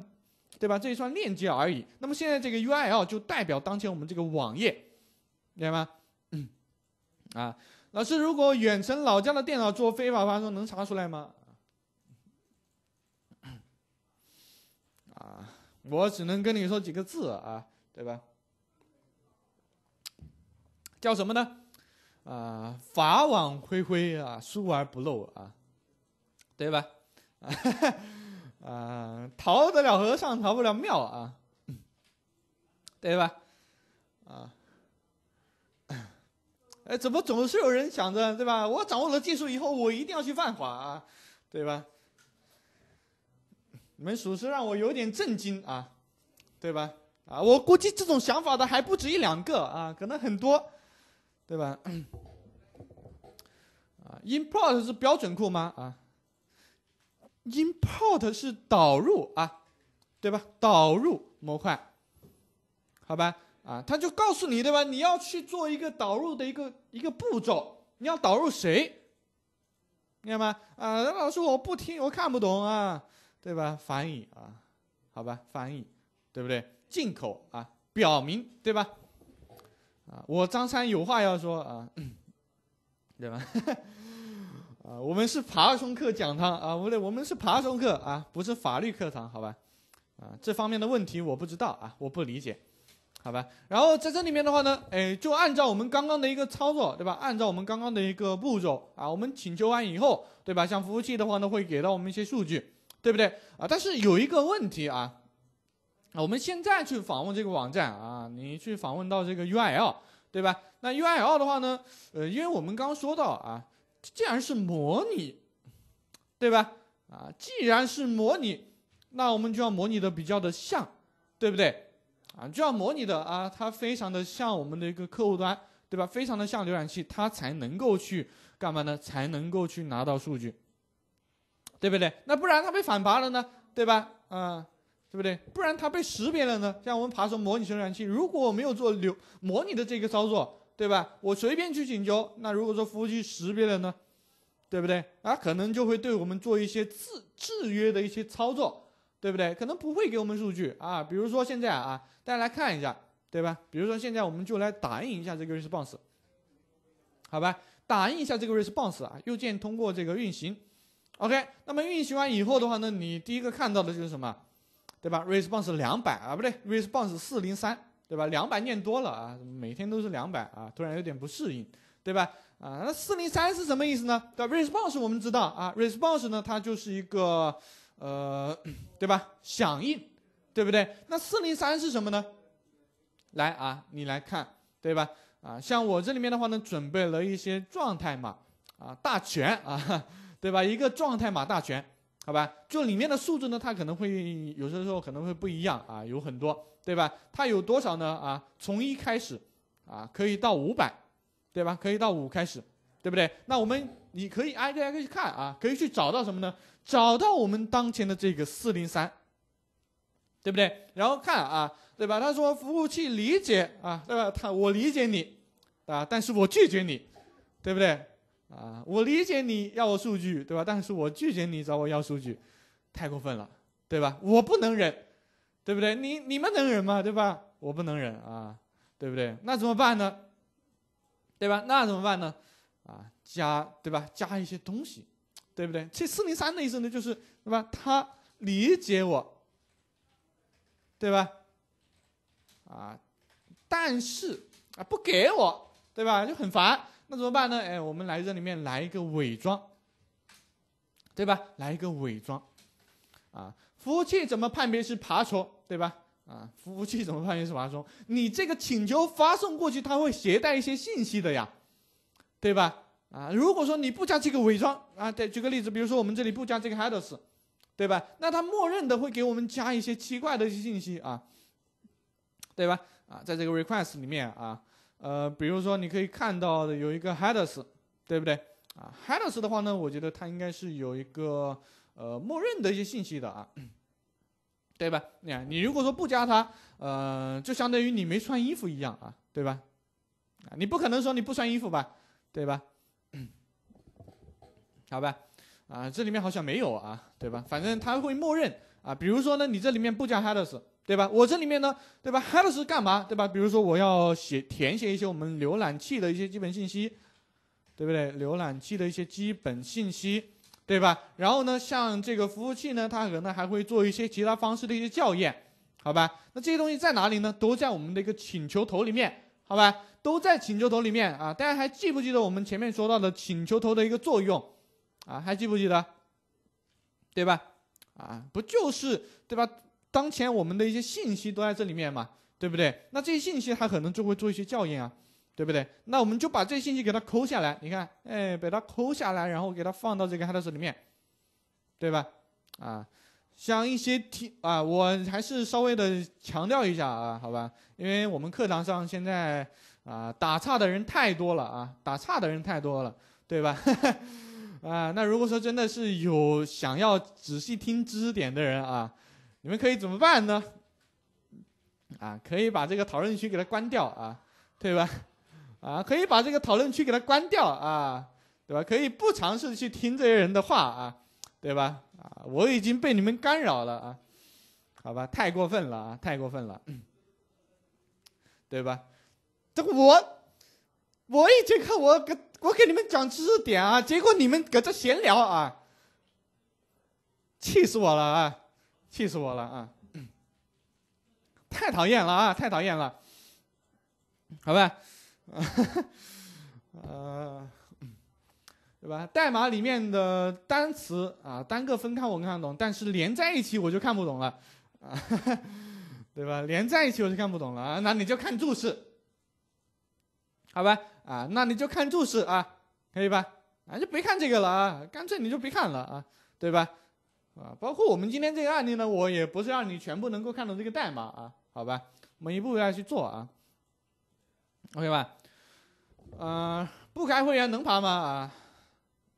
对吧？这一串链接而已。那么现在这个 URL 就代表当前我们这个网页，明白吗？啊，老师，如果远程老家的电脑做非法发送，能查出来吗？啊，我只能跟你说几个字啊，对吧？叫什么呢？啊，法网恢恢啊，疏而不漏啊，对吧？啊，逃得了和尚，逃不了庙啊，对吧？啊。哎，怎么总是有人想着，对吧？我掌握了技术以后，我一定要去犯法，啊，对吧？你们属实让我有点震惊啊，对吧？啊，我估计这种想法的还不止一两个啊，可能很多，对吧？啊，import 是标准库吗？啊，import 是导入啊，对吧？导入模块，好吧？啊，他就告诉你，对吧？你要去做一个导入的一个一个步骤，你要导入谁，明白吗？啊，老师，我不听，我看不懂啊，对吧？翻译啊，好吧，翻译，对不对？进口啊，表明对吧？啊，我张三有话要说啊，对吧？啊，我们是爬虫课讲堂啊，不对，我们是爬虫课啊，不是法律课堂，好吧？啊，这方面的问题我不知道啊，我不理解。好吧，然后在这里面的话呢，哎，就按照我们刚刚的一个操作，对吧？按照我们刚刚的一个步骤啊，我们请求完以后，对吧？像服务器的话呢，会给到我们一些数据，对不对啊？但是有一个问题啊，我们现在去访问这个网站啊，你去访问到这个 URL，对吧？那 URL 的话呢，呃，因为我们刚说到啊，既然是模拟，对吧？啊，既然是模拟，那我们就要模拟的比较的像，对不对？啊，就要模拟的啊，它非常的像我们的一个客户端，对吧？非常的像浏览器，它才能够去干嘛呢？才能够去拿到数据，对不对？那不然它被反扒了呢，对吧？嗯，对不对？不然它被识别了呢？像我们爬虫模拟浏览器，如果我没有做流模拟的这个操作，对吧？我随便去请求，那如果说服务器识别了呢，对不对？啊，可能就会对我们做一些制制约的一些操作。对不对？可能不会给我们数据啊。比如说现在啊，大家来看一下，对吧？比如说现在我们就来打印一下这个 response，好吧？打印一下这个 response 啊，右键通过这个运行，OK。那么运行完以后的话呢，你第一个看到的就是什么，对吧？response 两百啊，不对，response 四零三，对吧？两百念多了啊，每天都是两百啊，突然有点不适应，对吧？啊，那四零三是什么意思呢？对 response 我们知道啊，response 呢，它就是一个。呃，对吧？响应，对不对？那四零三是什么呢？来啊，你来看，对吧？啊，像我这里面的话呢，准备了一些状态码，啊，大全，啊，对吧？一个状态码大全，好吧？就里面的数字呢，它可能会有些时候可能会不一样啊，有很多，对吧？它有多少呢？啊，从一开始，啊，可以到五百，对吧？可以到五开始。对不对？那我们你可以挨个挨个去看啊，可以去找到什么呢？找到我们当前的这个四零三，对不对？然后看啊，对吧？他说服务器理解啊，对吧？他我理解你啊，但是我拒绝你，对不对？啊，我理解你要我数据，对吧？但是我拒绝你找我要数据，太过分了，对吧？我不能忍，对不对？你你们能忍吗？对吧？我不能忍啊，对不对？那怎么办呢？对吧？那怎么办呢？加对吧？加一些东西，对不对？这四零三的意思呢，就是对吧？他理解我，对吧？啊，但是啊，不给我，对吧？就很烦。那怎么办呢？哎，我们来这里面来一个伪装，对吧？来一个伪装，啊，服务器怎么判别是爬虫，对吧？啊，服务器怎么判别是爬虫？你这个请求发送过去，它会携带一些信息的呀，对吧？啊，如果说你不加这个伪装啊，对，举个例子，比如说我们这里不加这个 headers，对吧？那它默认的会给我们加一些奇怪的一些信息啊，对吧？啊，在这个 request 里面啊，呃，比如说你可以看到的有一个 headers，对不对？啊，headers 的话呢，我觉得它应该是有一个呃默认的一些信息的啊，对吧？你看，你如果说不加它，呃，就相当于你没穿衣服一样啊，对吧？啊，你不可能说你不穿衣服吧，对吧？好吧，啊，这里面好像没有啊，对吧？反正它会默认啊，比如说呢，你这里面不加 headers，对吧？我这里面呢，对吧？headers 是干嘛，对吧？比如说我要写填写一些我们浏览器的一些基本信息，对不对？浏览器的一些基本信息，对吧？然后呢，像这个服务器呢，它可能还会做一些其他方式的一些校验，好吧？那这些东西在哪里呢？都在我们的一个请求头里面，好吧？都在请求头里面啊！大家还记不记得我们前面说到的请求头的一个作用？啊，还记不记得，对吧？啊，不就是对吧？当前我们的一些信息都在这里面嘛，对不对？那这些信息它可能就会做一些校验啊，对不对？那我们就把这些信息给它抠下来，你看，哎，把它抠下来，然后给它放到这个 Hades 里面，对吧？啊，像一些题啊，我还是稍微的强调一下啊，好吧？因为我们课堂上现在啊，打岔的人太多了啊，打岔的人太多了，对吧？啊，那如果说真的是有想要仔细听知识点的人啊，你们可以怎么办呢？啊，可以把这个讨论区给他关掉啊，对吧？啊，可以把这个讨论区给他关掉啊，对吧？可以不尝试去听这些人的话啊，对吧？啊，我已经被你们干扰了啊，好吧，太过分了啊，太过分了，对吧？这个我。我一节课，我给，我给你们讲知识点啊，结果你们搁这闲聊啊，气死我了啊，气死我了啊，太讨厌了啊，太讨厌了。好吧，呃，对吧？代码里面的单词啊，单个分开我看懂，但是连在一起我就看不懂了，啊，对吧？连在一起我就看不懂了啊，那你就看注释。好吧。啊，那你就看注释啊，可以吧？啊，就别看这个了啊，干脆你就别看了啊，对吧？啊，包括我们今天这个案例呢，我也不是让你全部能够看懂这个代码啊，好吧？我们一步一步去做啊，o k 吧？啊，不开会员能爬吗？啊，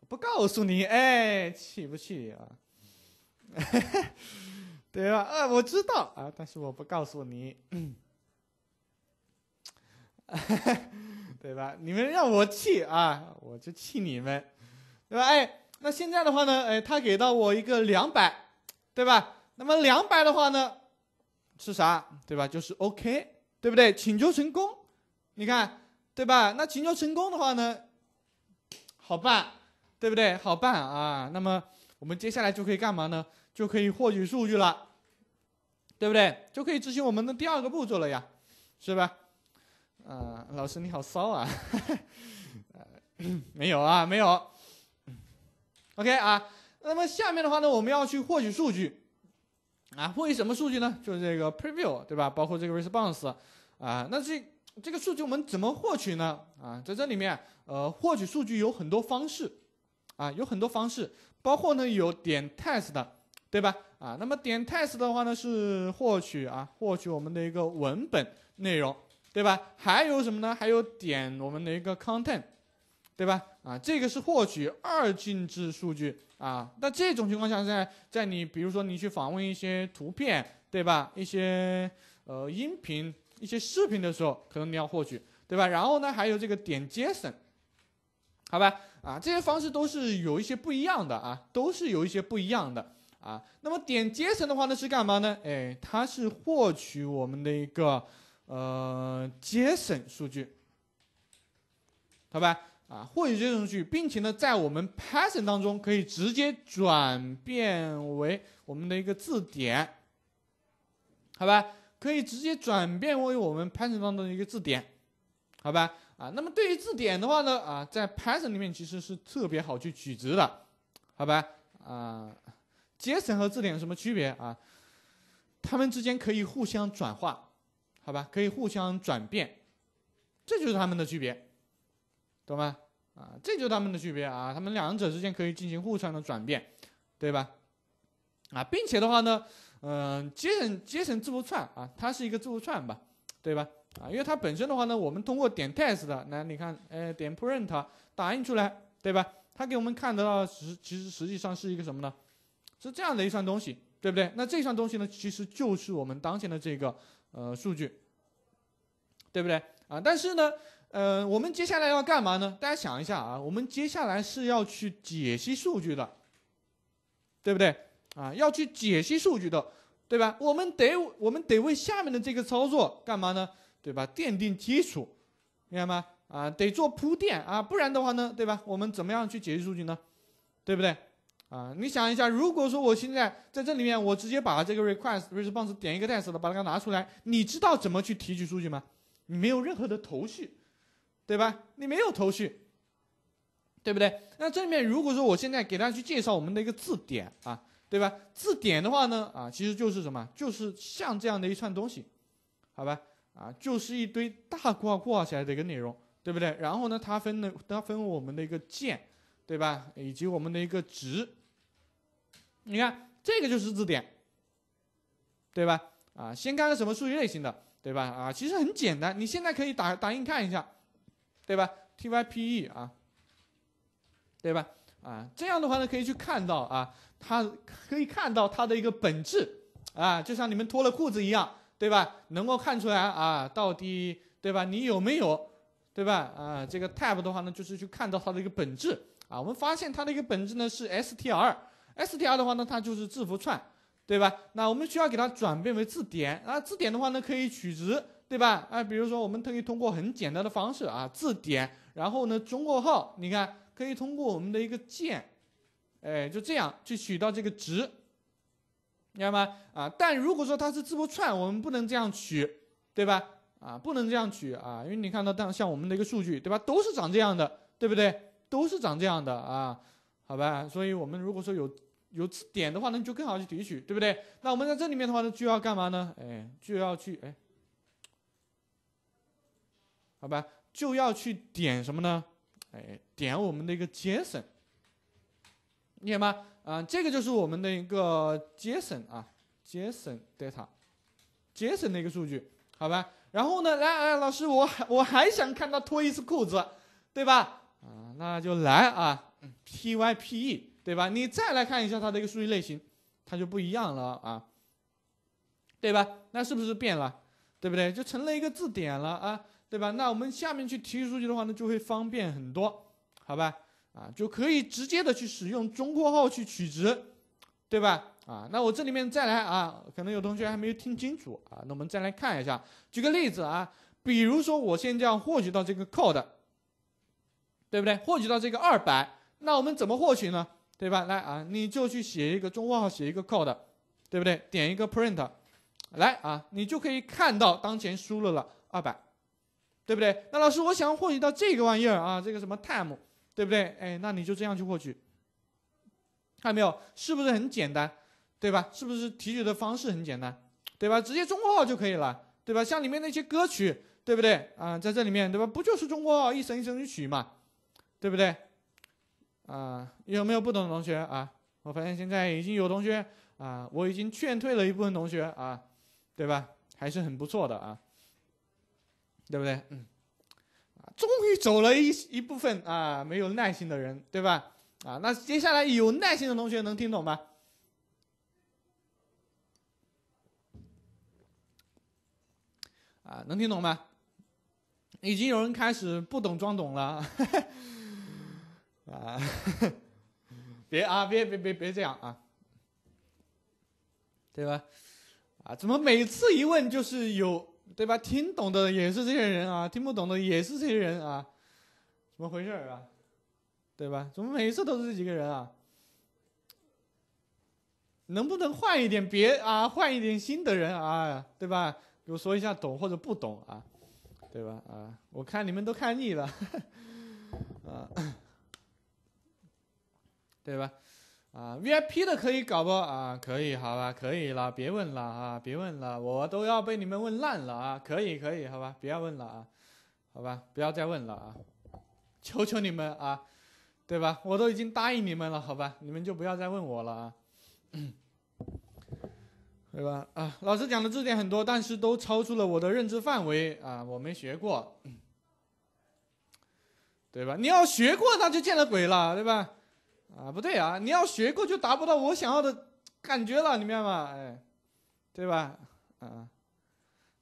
不告诉你，哎，气不气啊？对吧？啊，我知道啊，但是我不告诉你。哈哈。对吧？你们让我气啊，我就气你们，对吧？哎，那现在的话呢，哎，他给到我一个两百，对吧？那么两百的话呢，是啥，对吧？就是 OK，对不对？请求成功，你看，对吧？那请求成功的话呢，好办，对不对？好办啊。那么我们接下来就可以干嘛呢？就可以获取数据了，对不对？就可以执行我们的第二个步骤了呀，是吧？啊，老师你好骚啊！没有啊，没有。OK 啊，那么下面的话呢，我们要去获取数据啊，获取什么数据呢？就是这个 preview 对吧？包括这个 response 啊，那这这个数据我们怎么获取呢？啊，在这里面，呃，获取数据有很多方式啊，有很多方式，包括呢有点 t e s t 的对吧？啊，那么点 t e s t 的话呢是获取啊获取我们的一个文本内容。对吧？还有什么呢？还有点我们的一个 content，对吧？啊，这个是获取二进制数据啊。那这种情况下，在在你比如说你去访问一些图片，对吧？一些呃音频、一些视频的时候，可能你要获取，对吧？然后呢，还有这个点 JSON，好吧？啊，这些方式都是有一些不一样的啊，都是有一些不一样的啊。那么点 JSON 的话呢，是干嘛呢？哎，它是获取我们的一个。呃，JSON 数据，好吧，啊，获取这种数据，并且呢，在我们 Python 当中可以直接转变为我们的一个字典，好吧，可以直接转变为我们 Python 当中的一个字典，好吧，啊，那么对于字典的话呢，啊，在 Python 里面其实是特别好去取值的，好吧，啊，JSON 和字典有什么区别啊？它们之间可以互相转化。好吧，可以互相转变，这就是它们的区别，懂吗？啊，这就是它们的区别啊，它们两者之间可以进行互相的转变，对吧？啊，并且的话呢，嗯，接成接成字符串啊，它是一个字符串吧，对吧？啊，因为它本身的话呢，我们通过点 test 来，你看，呃，点 print 打印出来，对吧？它给我们看得到，实其实实际上是一个什么呢？是这样的一串东西，对不对？那这一串东西呢，其实就是我们当前的这个。呃，数据，对不对啊？但是呢，呃，我们接下来要干嘛呢？大家想一下啊，我们接下来是要去解析数据的，对不对啊？要去解析数据的，对吧？我们得我们得为下面的这个操作干嘛呢？对吧？奠定基础，明白吗？啊，得做铺垫啊，不然的话呢，对吧？我们怎么样去解析数据呢？对不对？啊，你想一下，如果说我现在在这里面，我直接把这个 request response 点一个 e s t s 把它拿出来，你知道怎么去提取数据吗？你没有任何的头绪，对吧？你没有头绪，对不对？那这里面如果说我现在给大家去介绍我们的一个字典啊，对吧？字典的话呢，啊，其实就是什么？就是像这样的一串东西，好吧？啊，就是一堆大括号括号起来的一个内容，对不对？然后呢，它分的它分我们的一个键，对吧？以及我们的一个值。你看这个就是字典，对吧？啊，先看看什么数据类型的，对吧？啊，其实很简单，你现在可以打打印看一下，对吧？type 啊，对吧？啊，这样的话呢，可以去看到啊，它可以看到它的一个本质啊，就像你们脱了裤子一样，对吧？能够看出来啊，到底对吧？你有没有，对吧？啊，这个 type 的话呢，就是去看到它的一个本质啊，我们发现它的一个本质呢是 str。str 的话呢，它就是字符串，对吧？那我们需要给它转变为字典，啊，字典的话呢，可以取值，对吧？啊，比如说我们可以通过很简单的方式啊，字典，然后呢，中括号，你看可以通过我们的一个键，哎，就这样去取到这个值，明白吗？啊，但如果说它是字符串，我们不能这样取，对吧？啊，不能这样取啊，因为你看到当像我们的一个数据，对吧？都是长这样的，对不对？都是长这样的啊，好吧？所以我们如果说有有字点的话呢，就更好去提取，对不对？那我们在这里面的话呢，就要干嘛呢？哎，就要去哎，好吧，就要去点什么呢？哎，点我们的一个 JSON，你看吗？啊，这个就是我们的一个 JSON 啊，JSON data，JSON 的一个数据，好吧？然后呢，来哎，老师，我我还想看他脱一次裤子，对吧？啊，那就来啊，p y p e 对吧？你再来看一下它的一个数据类型，它就不一样了啊，对吧？那是不是变了？对不对？就成了一个字典了啊，对吧？那我们下面去提取数据的话呢，就会方便很多，好吧？啊，就可以直接的去使用中括号去取值，对吧？啊，那我这里面再来啊，可能有同学还没有听清楚啊，那我们再来看一下，举个例子啊，比如说我先这样获取到这个 code，对不对？获取到这个二百，那我们怎么获取呢？对吧？来啊，你就去写一个中括号，写一个 code，对不对？点一个 print，来啊，你就可以看到当前输入了二百，对不对？那老师，我想获取到这个玩意儿啊，这个什么 time，对不对？哎，那你就这样去获取，看到没有？是不是很简单？对吧？是不是提取的方式很简单？对吧？直接中括号就可以了，对吧？像里面那些歌曲，对不对？啊，在这里面，对吧？不就是中括号一声一声去取嘛，对不对？啊，有没有不懂的同学啊？我发现现在已经有同学啊，我已经劝退了一部分同学啊，对吧？还是很不错的啊，对不对？嗯，啊，终于走了一一部分啊，没有耐心的人，对吧？啊，那接下来有耐心的同学能听懂吗？啊，能听懂吗？已经有人开始不懂装懂了。啊，别啊，别别别别这样啊，对吧？啊，怎么每次一问就是有对吧？听懂的也是这些人啊，听不懂的也是这些人啊，怎么回事啊？对吧？怎么每次都是这几个人啊？能不能换一点别啊，换一点新的人啊，对吧？给我说一下懂或者不懂啊，对吧？啊，我看你们都看腻了，啊。对吧？啊，VIP 的可以搞不？啊，可以，好吧，可以了，别问了啊，别问了，我都要被你们问烂了啊！可以，可以，好吧，不要问了啊，好吧，不要再问了啊！求求你们啊，对吧？我都已经答应你们了，好吧？你们就不要再问我了啊，对吧？啊，老师讲的字典很多，但是都超出了我的认知范围啊，我没学过，对吧？你要学过，那就见了鬼了，对吧？啊，不对啊！你要学过就达不到我想要的感觉了，你明白吗？哎，对吧？啊，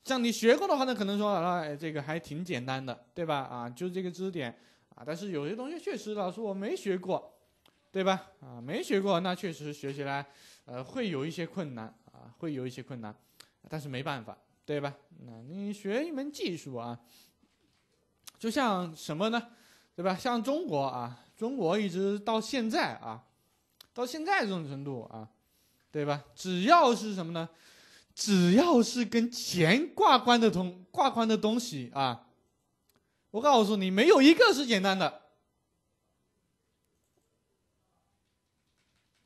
像你学过的话，那可能说，哎，这个还挺简单的，对吧？啊，就这个知识点啊。但是有些东西确实，老师我没学过，对吧？啊，没学过，那确实学起来，呃，会有一些困难啊，会有一些困难。但是没办法，对吧？那你学一门技术啊，就像什么呢，对吧？像中国啊。中国一直到现在啊，到现在这种程度啊，对吧？只要是什么呢？只要是跟钱挂关的通挂关的东西啊，我告诉你，没有一个是简单的，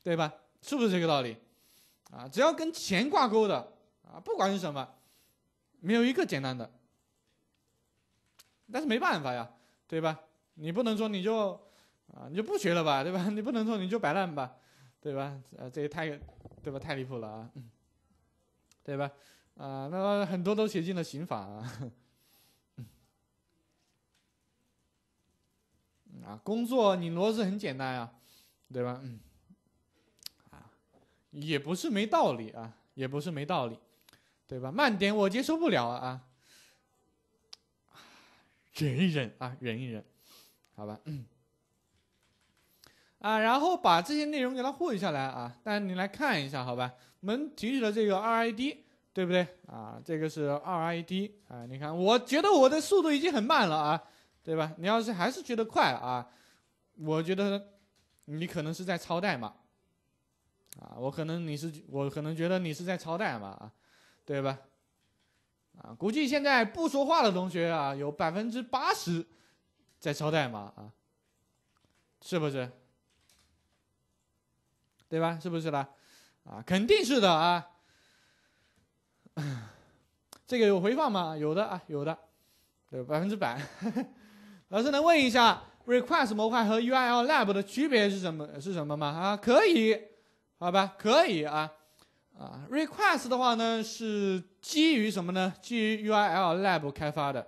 对吧？是不是这个道理？啊，只要跟钱挂钩的啊，不管是什么，没有一个简单的。但是没办法呀，对吧？你不能说你就。啊，你就不学了吧，对吧？你不能做，你就摆烂吧，对吧？呃，这也太，对吧？太离谱了啊，对吧？啊，那么很多都写进了刑法啊。啊，工作拧螺丝很简单啊，对吧？嗯，啊，也不是没道理啊，也不是没道理，对吧？慢点，我接受不了啊，忍一忍啊，忍一忍，好吧，嗯。啊，然后把这些内容给它取下来啊，但是你来看一下，好吧？我们提取的这个 RID，对不对啊？这个是 RID 啊，你看，我觉得我的速度已经很慢了啊，对吧？你要是还是觉得快啊，我觉得你可能是在抄代码啊，我可能你是，我可能觉得你是在抄代码啊，对吧？啊，估计现在不说话的同学啊，有百分之八十在抄代码啊，是不是？对吧？是不是啦？啊，肯定是的啊。这个有回放吗？有的啊，有的，对，百分之百。老师能问一下，request 模块和 U I L Lab 的区别是什么？是什么吗？啊，可以，好吧，可以啊。啊，request 的话呢，是基于什么呢？基于 U I L Lab 开发的，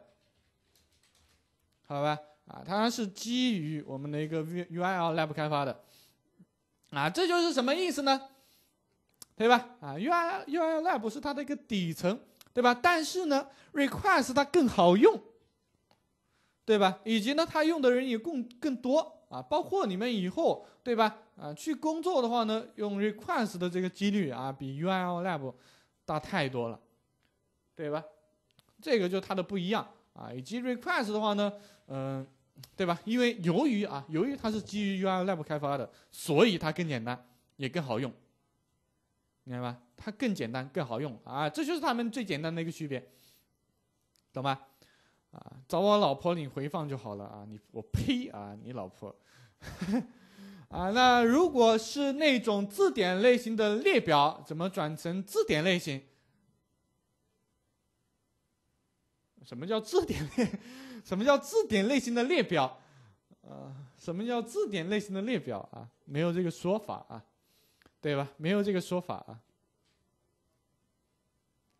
好吧？啊，它是基于我们的一个 U U I L Lab 开发的。啊，这就是什么意思呢？对吧？啊，UI UI Lab 是它的一个底层，对吧？但是呢，Request 它更好用，对吧？以及呢，它用的人也更更多啊，包括你们以后，对吧？啊，去工作的话呢，用 Request 的这个几率啊，比 UI Lab 大太多了，对吧？这个就它的不一样啊，以及 Request 的话呢，嗯。对吧？因为由于啊，由于它是基于 UI Lab 开发的，所以它更简单，也更好用，明白吧？它更简单，更好用啊！这就是他们最简单的一个区别，懂吗？啊，找我老婆领回放就好了啊！你我呸啊！你老婆 啊？那如果是那种字典类型的列表，怎么转成字典类型？什么叫字典？类？什么叫字典类型的列表？啊，什么叫字典类型的列表啊？没有这个说法啊，对吧？没有这个说法啊，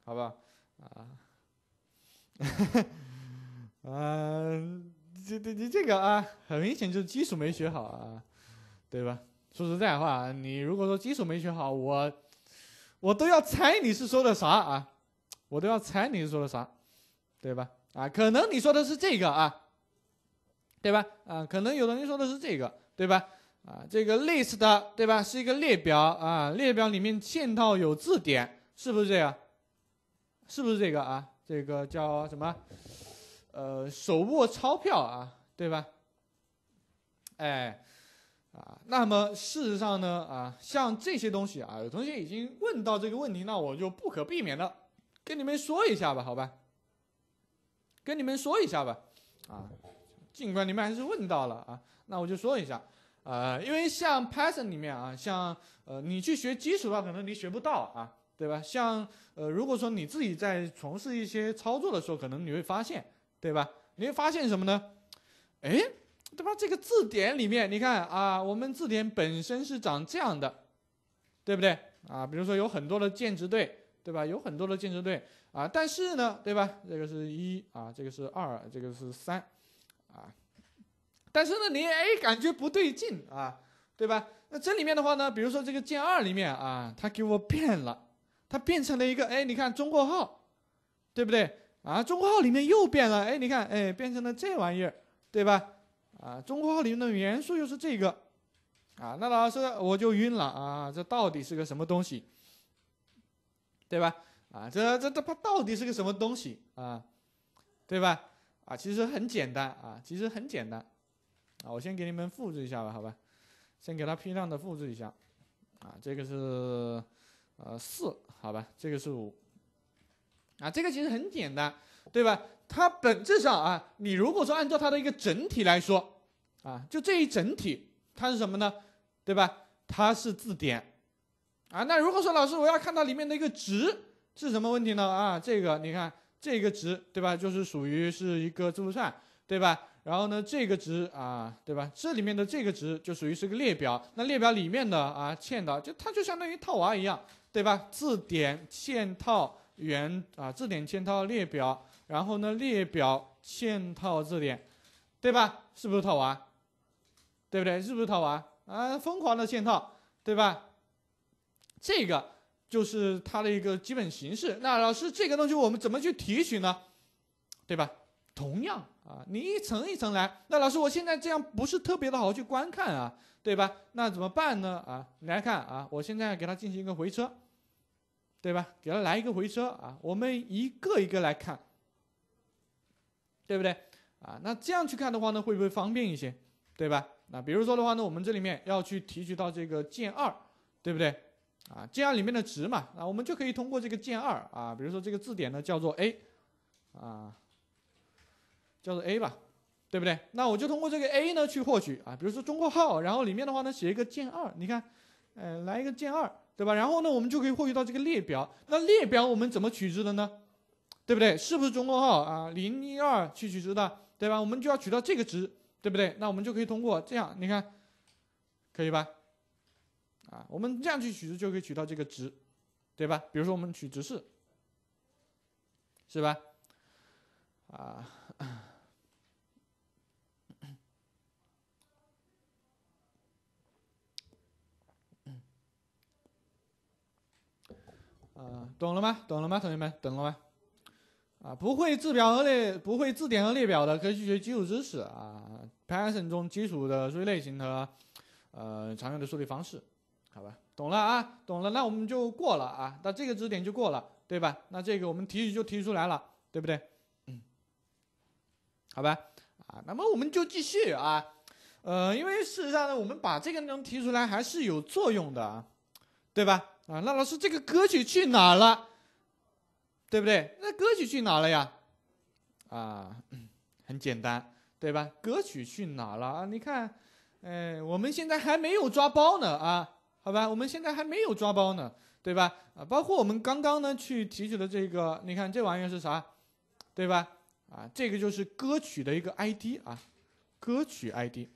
好吧，啊，啊，这这这个啊，很明显就是基础没学好啊，对吧？说实在话，你如果说基础没学好，我我都要猜你是说的啥啊，我都要猜你是说的啥，对吧？啊，可能你说的是这个啊，对吧？啊，可能有的同学说的是这个，对吧？啊，这个 list 的，对吧？是一个列表啊，列表里面嵌套有字典，是不是这样？是不是这个啊？这个叫什么？呃，手握钞票啊，对吧？哎，啊，那么事实上呢，啊，像这些东西啊，有同学已经问到这个问题，那我就不可避免的跟你们说一下吧，好吧？跟你们说一下吧，啊，尽管你们还是问到了啊，那我就说一下，呃，因为像 Python 里面啊，像呃，你去学基础的话，可能你学不到啊，对吧？像呃，如果说你自己在从事一些操作的时候，可能你会发现，对吧？你会发现什么呢？哎，对吧？这个字典里面，你看啊，我们字典本身是长这样的，对不对？啊，比如说有很多的键值对。对吧？有很多的竞争对啊，但是呢，对吧？这个是一啊，这个是二，这个是三，啊，但是呢，你哎感觉不对劲啊，对吧？那这里面的话呢，比如说这个键二里面啊，它给我变了，它变成了一个哎，你看中括号，对不对？啊，中括号里面又变了，哎，你看哎，变成了这玩意儿，对吧？啊，中括号里面的元素又是这个，啊，那老师我就晕了啊，这到底是个什么东西？对吧？啊，这这这它到底是个什么东西啊？对吧？啊，其实很简单啊，其实很简单，啊，我先给你们复制一下吧，好吧，先给它批量的复制一下，啊，这个是呃四，好吧，这个是五，啊，这个其实很简单，对吧？它本质上啊，你如果说按照它的一个整体来说，啊，就这一整体它是什么呢？对吧？它是字典。啊，那如果说老师我要看到里面的一个值是什么问题呢？啊，这个你看这个值对吧？就是属于是一个字符串对吧？然后呢，这个值啊对吧？这里面的这个值就属于是个列表，那列表里面的啊嵌的就它就相当于套娃一样对吧？字典嵌套元啊字典嵌套列表，然后呢列表嵌套字典，对吧？是不是套娃？对不对？是不是套娃？啊，疯狂的嵌套对吧？这个就是它的一个基本形式。那老师，这个东西我们怎么去提取呢？对吧？同样啊，你一层一层来。那老师，我现在这样不是特别的好去观看啊，对吧？那怎么办呢？啊，来看啊，我现在给它进行一个回车，对吧？给它来一个回车啊，我们一个一个来看，对不对？啊，那这样去看的话呢，会不会方便一些？对吧？那比如说的话呢，我们这里面要去提取到这个键二，对不对？啊，键二里面的值嘛，那我们就可以通过这个键二啊，比如说这个字典呢叫做 A，啊，叫做 A 吧，对不对？那我就通过这个 A 呢去获取啊，比如说中括号，然后里面的话呢写一个键二，你看，呃，来一个键二，对吧？然后呢，我们就可以获取到这个列表。那列表我们怎么取值的呢？对不对？是不是中括号啊零一二去取值的，对吧？我们就要取到这个值，对不对？那我们就可以通过这样，你看，可以吧？啊，我们这样去取值就可以取到这个值，对吧？比如说我们取值是，是吧？啊，啊，懂了吗？懂了吗，同学们？懂了吗？啊，不会字表和列，不会字典和列表的，可以去学基础知识啊。Python 中基础的数据类型和呃常用的处理方式。好吧，懂了啊，懂了，那我们就过了啊，那这个知识点就过了，对吧？那这个我们提取就提出来了，对不对？嗯，好吧，啊，那么我们就继续啊，呃，因为事实上呢，我们把这个内容提出来还是有作用的啊，对吧？啊，那老师这个歌曲去哪了？对不对？那歌曲去哪了呀？啊，很简单，对吧？歌曲去哪了啊？你看，哎，我们现在还没有抓包呢啊。好吧，我们现在还没有抓包呢，对吧？啊，包括我们刚刚呢去提取的这个，你看这玩意儿是啥，对吧？啊，这个就是歌曲的一个 ID 啊，歌曲 ID，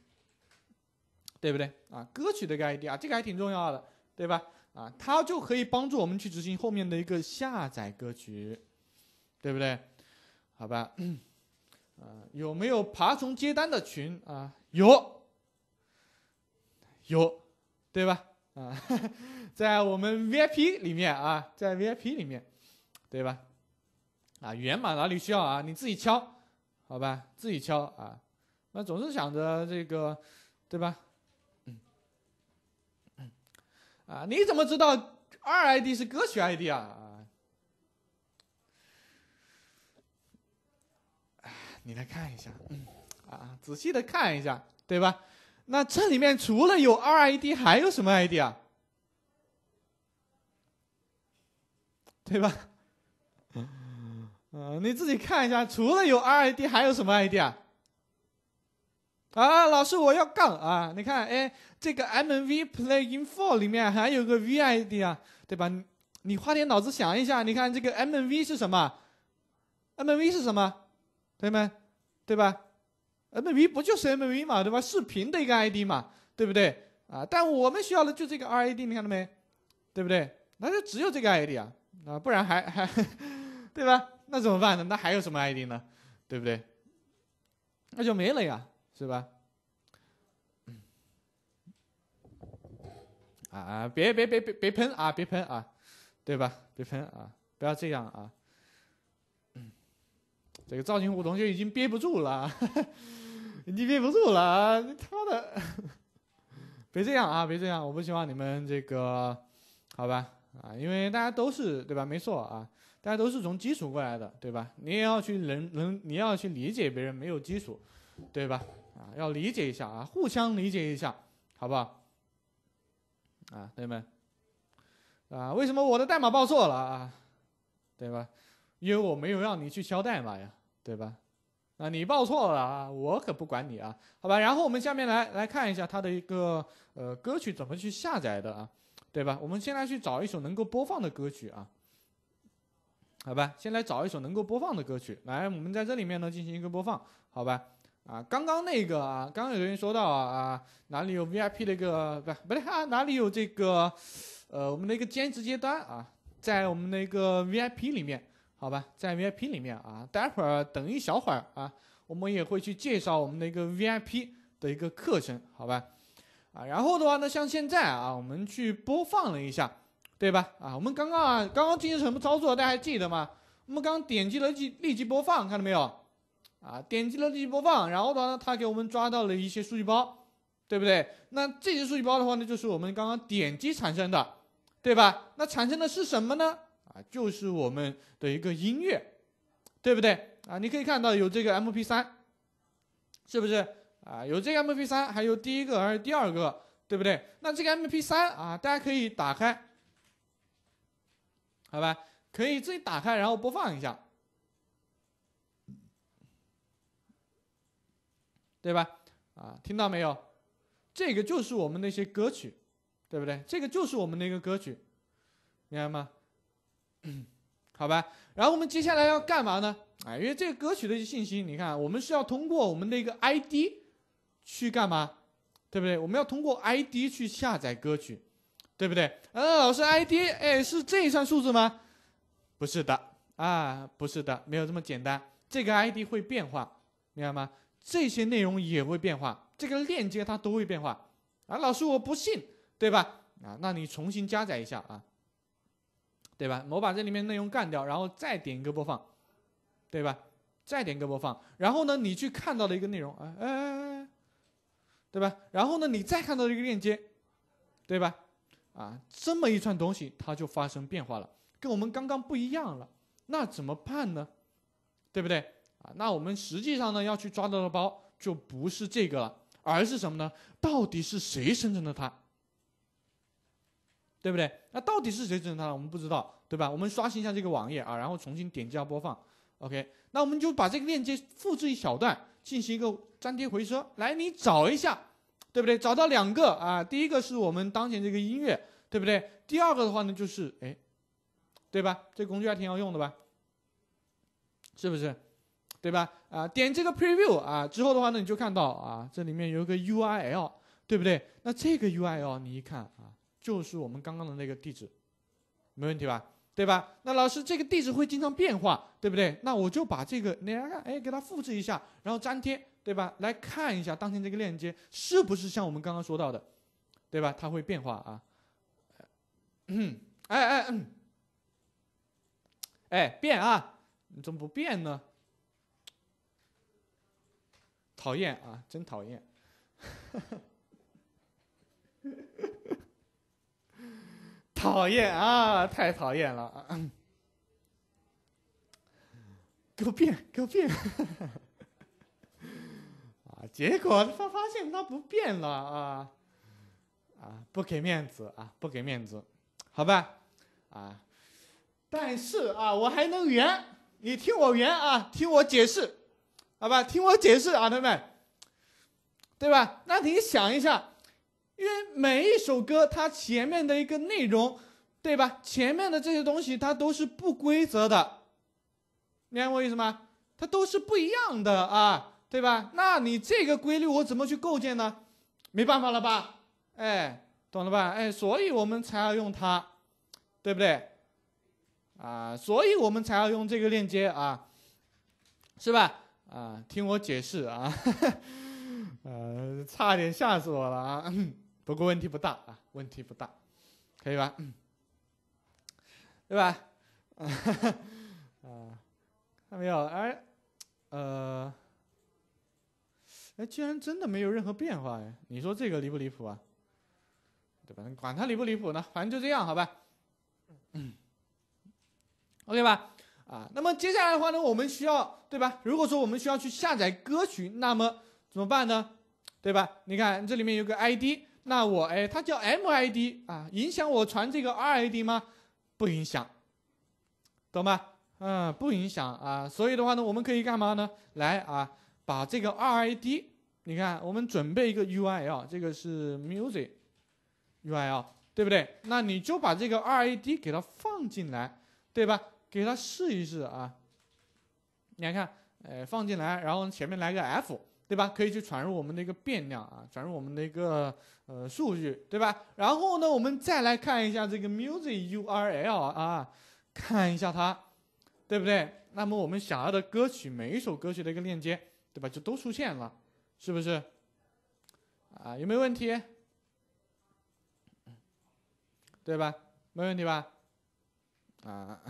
对不对？啊，歌曲一个 ID 啊，这个还挺重要的，对吧？啊，它就可以帮助我们去执行后面的一个下载歌曲，对不对？好吧，啊，有没有爬虫接单的群啊？有，有，对吧？啊，在我们 VIP 里面啊，在 VIP 里面，对吧？啊，源码哪里需要啊？你自己敲，好吧，自己敲啊。那总是想着这个，对吧？嗯，啊，你怎么知道 R ID 是歌曲 ID 啊？啊，你来看一下，嗯，啊，仔细的看一下，对吧？那这里面除了有 RID 还有什么 ID 啊？对吧？嗯，你自己看一下，除了有 RID 还有什么 ID 啊？啊，老师我要杠啊！你看，哎，这个 MV Play Info r 里面还有个 VID 啊，对吧？你花点脑子想一下，你看这个 MV 是什么？MV 是什么？同学们，对吧？m v 不就是 m v 嘛，对吧？视频的一个 ID 嘛，对不对？啊，但我们需要的就这个 RID，你看到没？对不对？那就只有这个 ID 啊，啊，不然还还 对吧？那怎么办呢？那还有什么 ID 呢？对不对？那就没了呀，是吧？啊，别别别别别喷啊，别喷啊，对吧？别喷啊，不要这样啊。这个赵金虎同学已经憋不住了，你 憋不住了，你他妈的，别这样啊，别这样，我不希望你们这个，好吧，啊，因为大家都是对吧？没错啊，大家都是从基础过来的，对吧？你也要去能能，你要去理解别人没有基础，对吧？啊，要理解一下啊，互相理解一下，好不好？啊，同学们，啊，为什么我的代码报错了啊？对吧？因为我没有让你去敲代码呀，对吧？啊，你报错了啊，我可不管你啊，好吧。然后我们下面来来看一下它的一个呃歌曲怎么去下载的啊，对吧？我们先来去找一首能够播放的歌曲啊，好吧。先来找一首能够播放的歌曲，来，我们在这里面呢进行一个播放，好吧？啊，刚刚那个啊，刚刚有同学说到啊，哪里有 VIP 的一个不，不对啊，哪里有这个呃我们的一个兼职接单啊，在我们的一个 VIP 里面。好吧，在 VIP 里面啊，待会儿等一小会儿啊，我们也会去介绍我们的一个 VIP 的一个课程，好吧？啊，然后的话呢，像现在啊，我们去播放了一下，对吧？啊，我们刚刚啊，刚刚进行什么操作，大家还记得吗？我们刚点击了立立即播放，看到没有？啊，点击了立即播放，然后的话呢，他给我们抓到了一些数据包，对不对？那这些数据包的话呢，就是我们刚刚点击产生的，对吧？那产生的是什么呢？啊，就是我们的一个音乐，对不对啊？你可以看到有这个 MP3，是不是啊？有这个 MP3，还有第一个，还有第二个，对不对？那这个 MP3 啊，大家可以打开，好吧？可以自己打开，然后播放一下，对吧？啊，听到没有？这个就是我们那些歌曲，对不对？这个就是我们的一个歌曲，明白吗？嗯，好吧，然后我们接下来要干嘛呢？啊，因为这个歌曲的一些信息，你看，我们是要通过我们的一个 ID 去干嘛，对不对？我们要通过 ID 去下载歌曲，对不对？呃，老师，ID 哎是这串数字吗？不是的，啊，不是的，没有这么简单，这个 ID 会变化，明白吗？这些内容也会变化，这个链接它都会变化。啊，老师，我不信，对吧？啊，那你重新加载一下啊。对吧？我把这里面内容干掉，然后再点一个播放，对吧？再点一个播放，然后呢，你去看到的一个内容，哎哎哎哎，对吧？然后呢，你再看到一个链接，对吧？啊，这么一串东西，它就发生变化了，跟我们刚刚不一样了。那怎么办呢？对不对？啊，那我们实际上呢，要去抓到的包就不是这个了，而是什么呢？到底是谁生成的它？对不对？那到底是谁整他它我们不知道，对吧？我们刷新一下这个网页啊，然后重新点击下播放。OK，那我们就把这个链接复制一小段，进行一个粘贴回车。来，你找一下，对不对？找到两个啊，第一个是我们当前这个音乐，对不对？第二个的话呢，就是哎，对吧？这工具还挺好用的吧？是不是？对吧？啊，点这个 Preview 啊，之后的话呢，你就看到啊，这里面有一个 URL，对不对？那这个 URL 你一看啊。就是我们刚刚的那个地址，没问题吧？对吧？那老师这个地址会经常变化，对不对？那我就把这个，你来看，哎，给它复制一下，然后粘贴，对吧？来看一下当前这个链接是不是像我们刚刚说到的，对吧？它会变化啊。哎 哎哎，哎变啊？怎么不变呢？讨厌啊，真讨厌。讨厌啊，太讨厌了！给我变，给我变！啊，结果他发现他不变了啊！啊，不给面子啊，不给面子，好吧？啊，但是啊，我还能圆，你听我圆啊，听我解释，好吧？听我解释啊，同学们，对吧？那你想一下。因为每一首歌它前面的一个内容，对吧？前面的这些东西它都是不规则的，明白我意思吗？它都是不一样的啊，对吧？那你这个规律我怎么去构建呢？没办法了吧？哎，懂了吧？哎，所以我们才要用它，对不对？啊，所以我们才要用这个链接啊，是吧？啊，听我解释啊，呃，差点吓死我了啊！不过问题不大啊，问题不大，可以吧？对吧？啊，看没有，哎，呃，哎，竟然真的没有任何变化哎！你说这个离不离谱啊？对吧？你管它离不离谱呢，反正就这样，好吧？嗯，OK 吧？啊，那么接下来的话呢，我们需要对吧？如果说我们需要去下载歌曲，那么怎么办呢？对吧？你看这里面有个 ID。那我哎，它叫 MID 啊，影响我传这个 RID 吗？不影响，懂吗？嗯，不影响啊。所以的话呢，我们可以干嘛呢？来啊，把这个 RID，你看，我们准备一个 URL，这个是 music，URL，对不对？那你就把这个 RID 给它放进来，对吧？给它试一试啊。你看，哎，放进来，然后前面来个 F。对吧？可以去传入我们的一个变量啊，传入我们的一个呃数据，对吧？然后呢，我们再来看一下这个 music URL 啊，看一下它，对不对？那么我们想要的歌曲每一首歌曲的一个链接，对吧？就都出现了，是不是？啊，有没有问题？对吧？没问题吧？啊。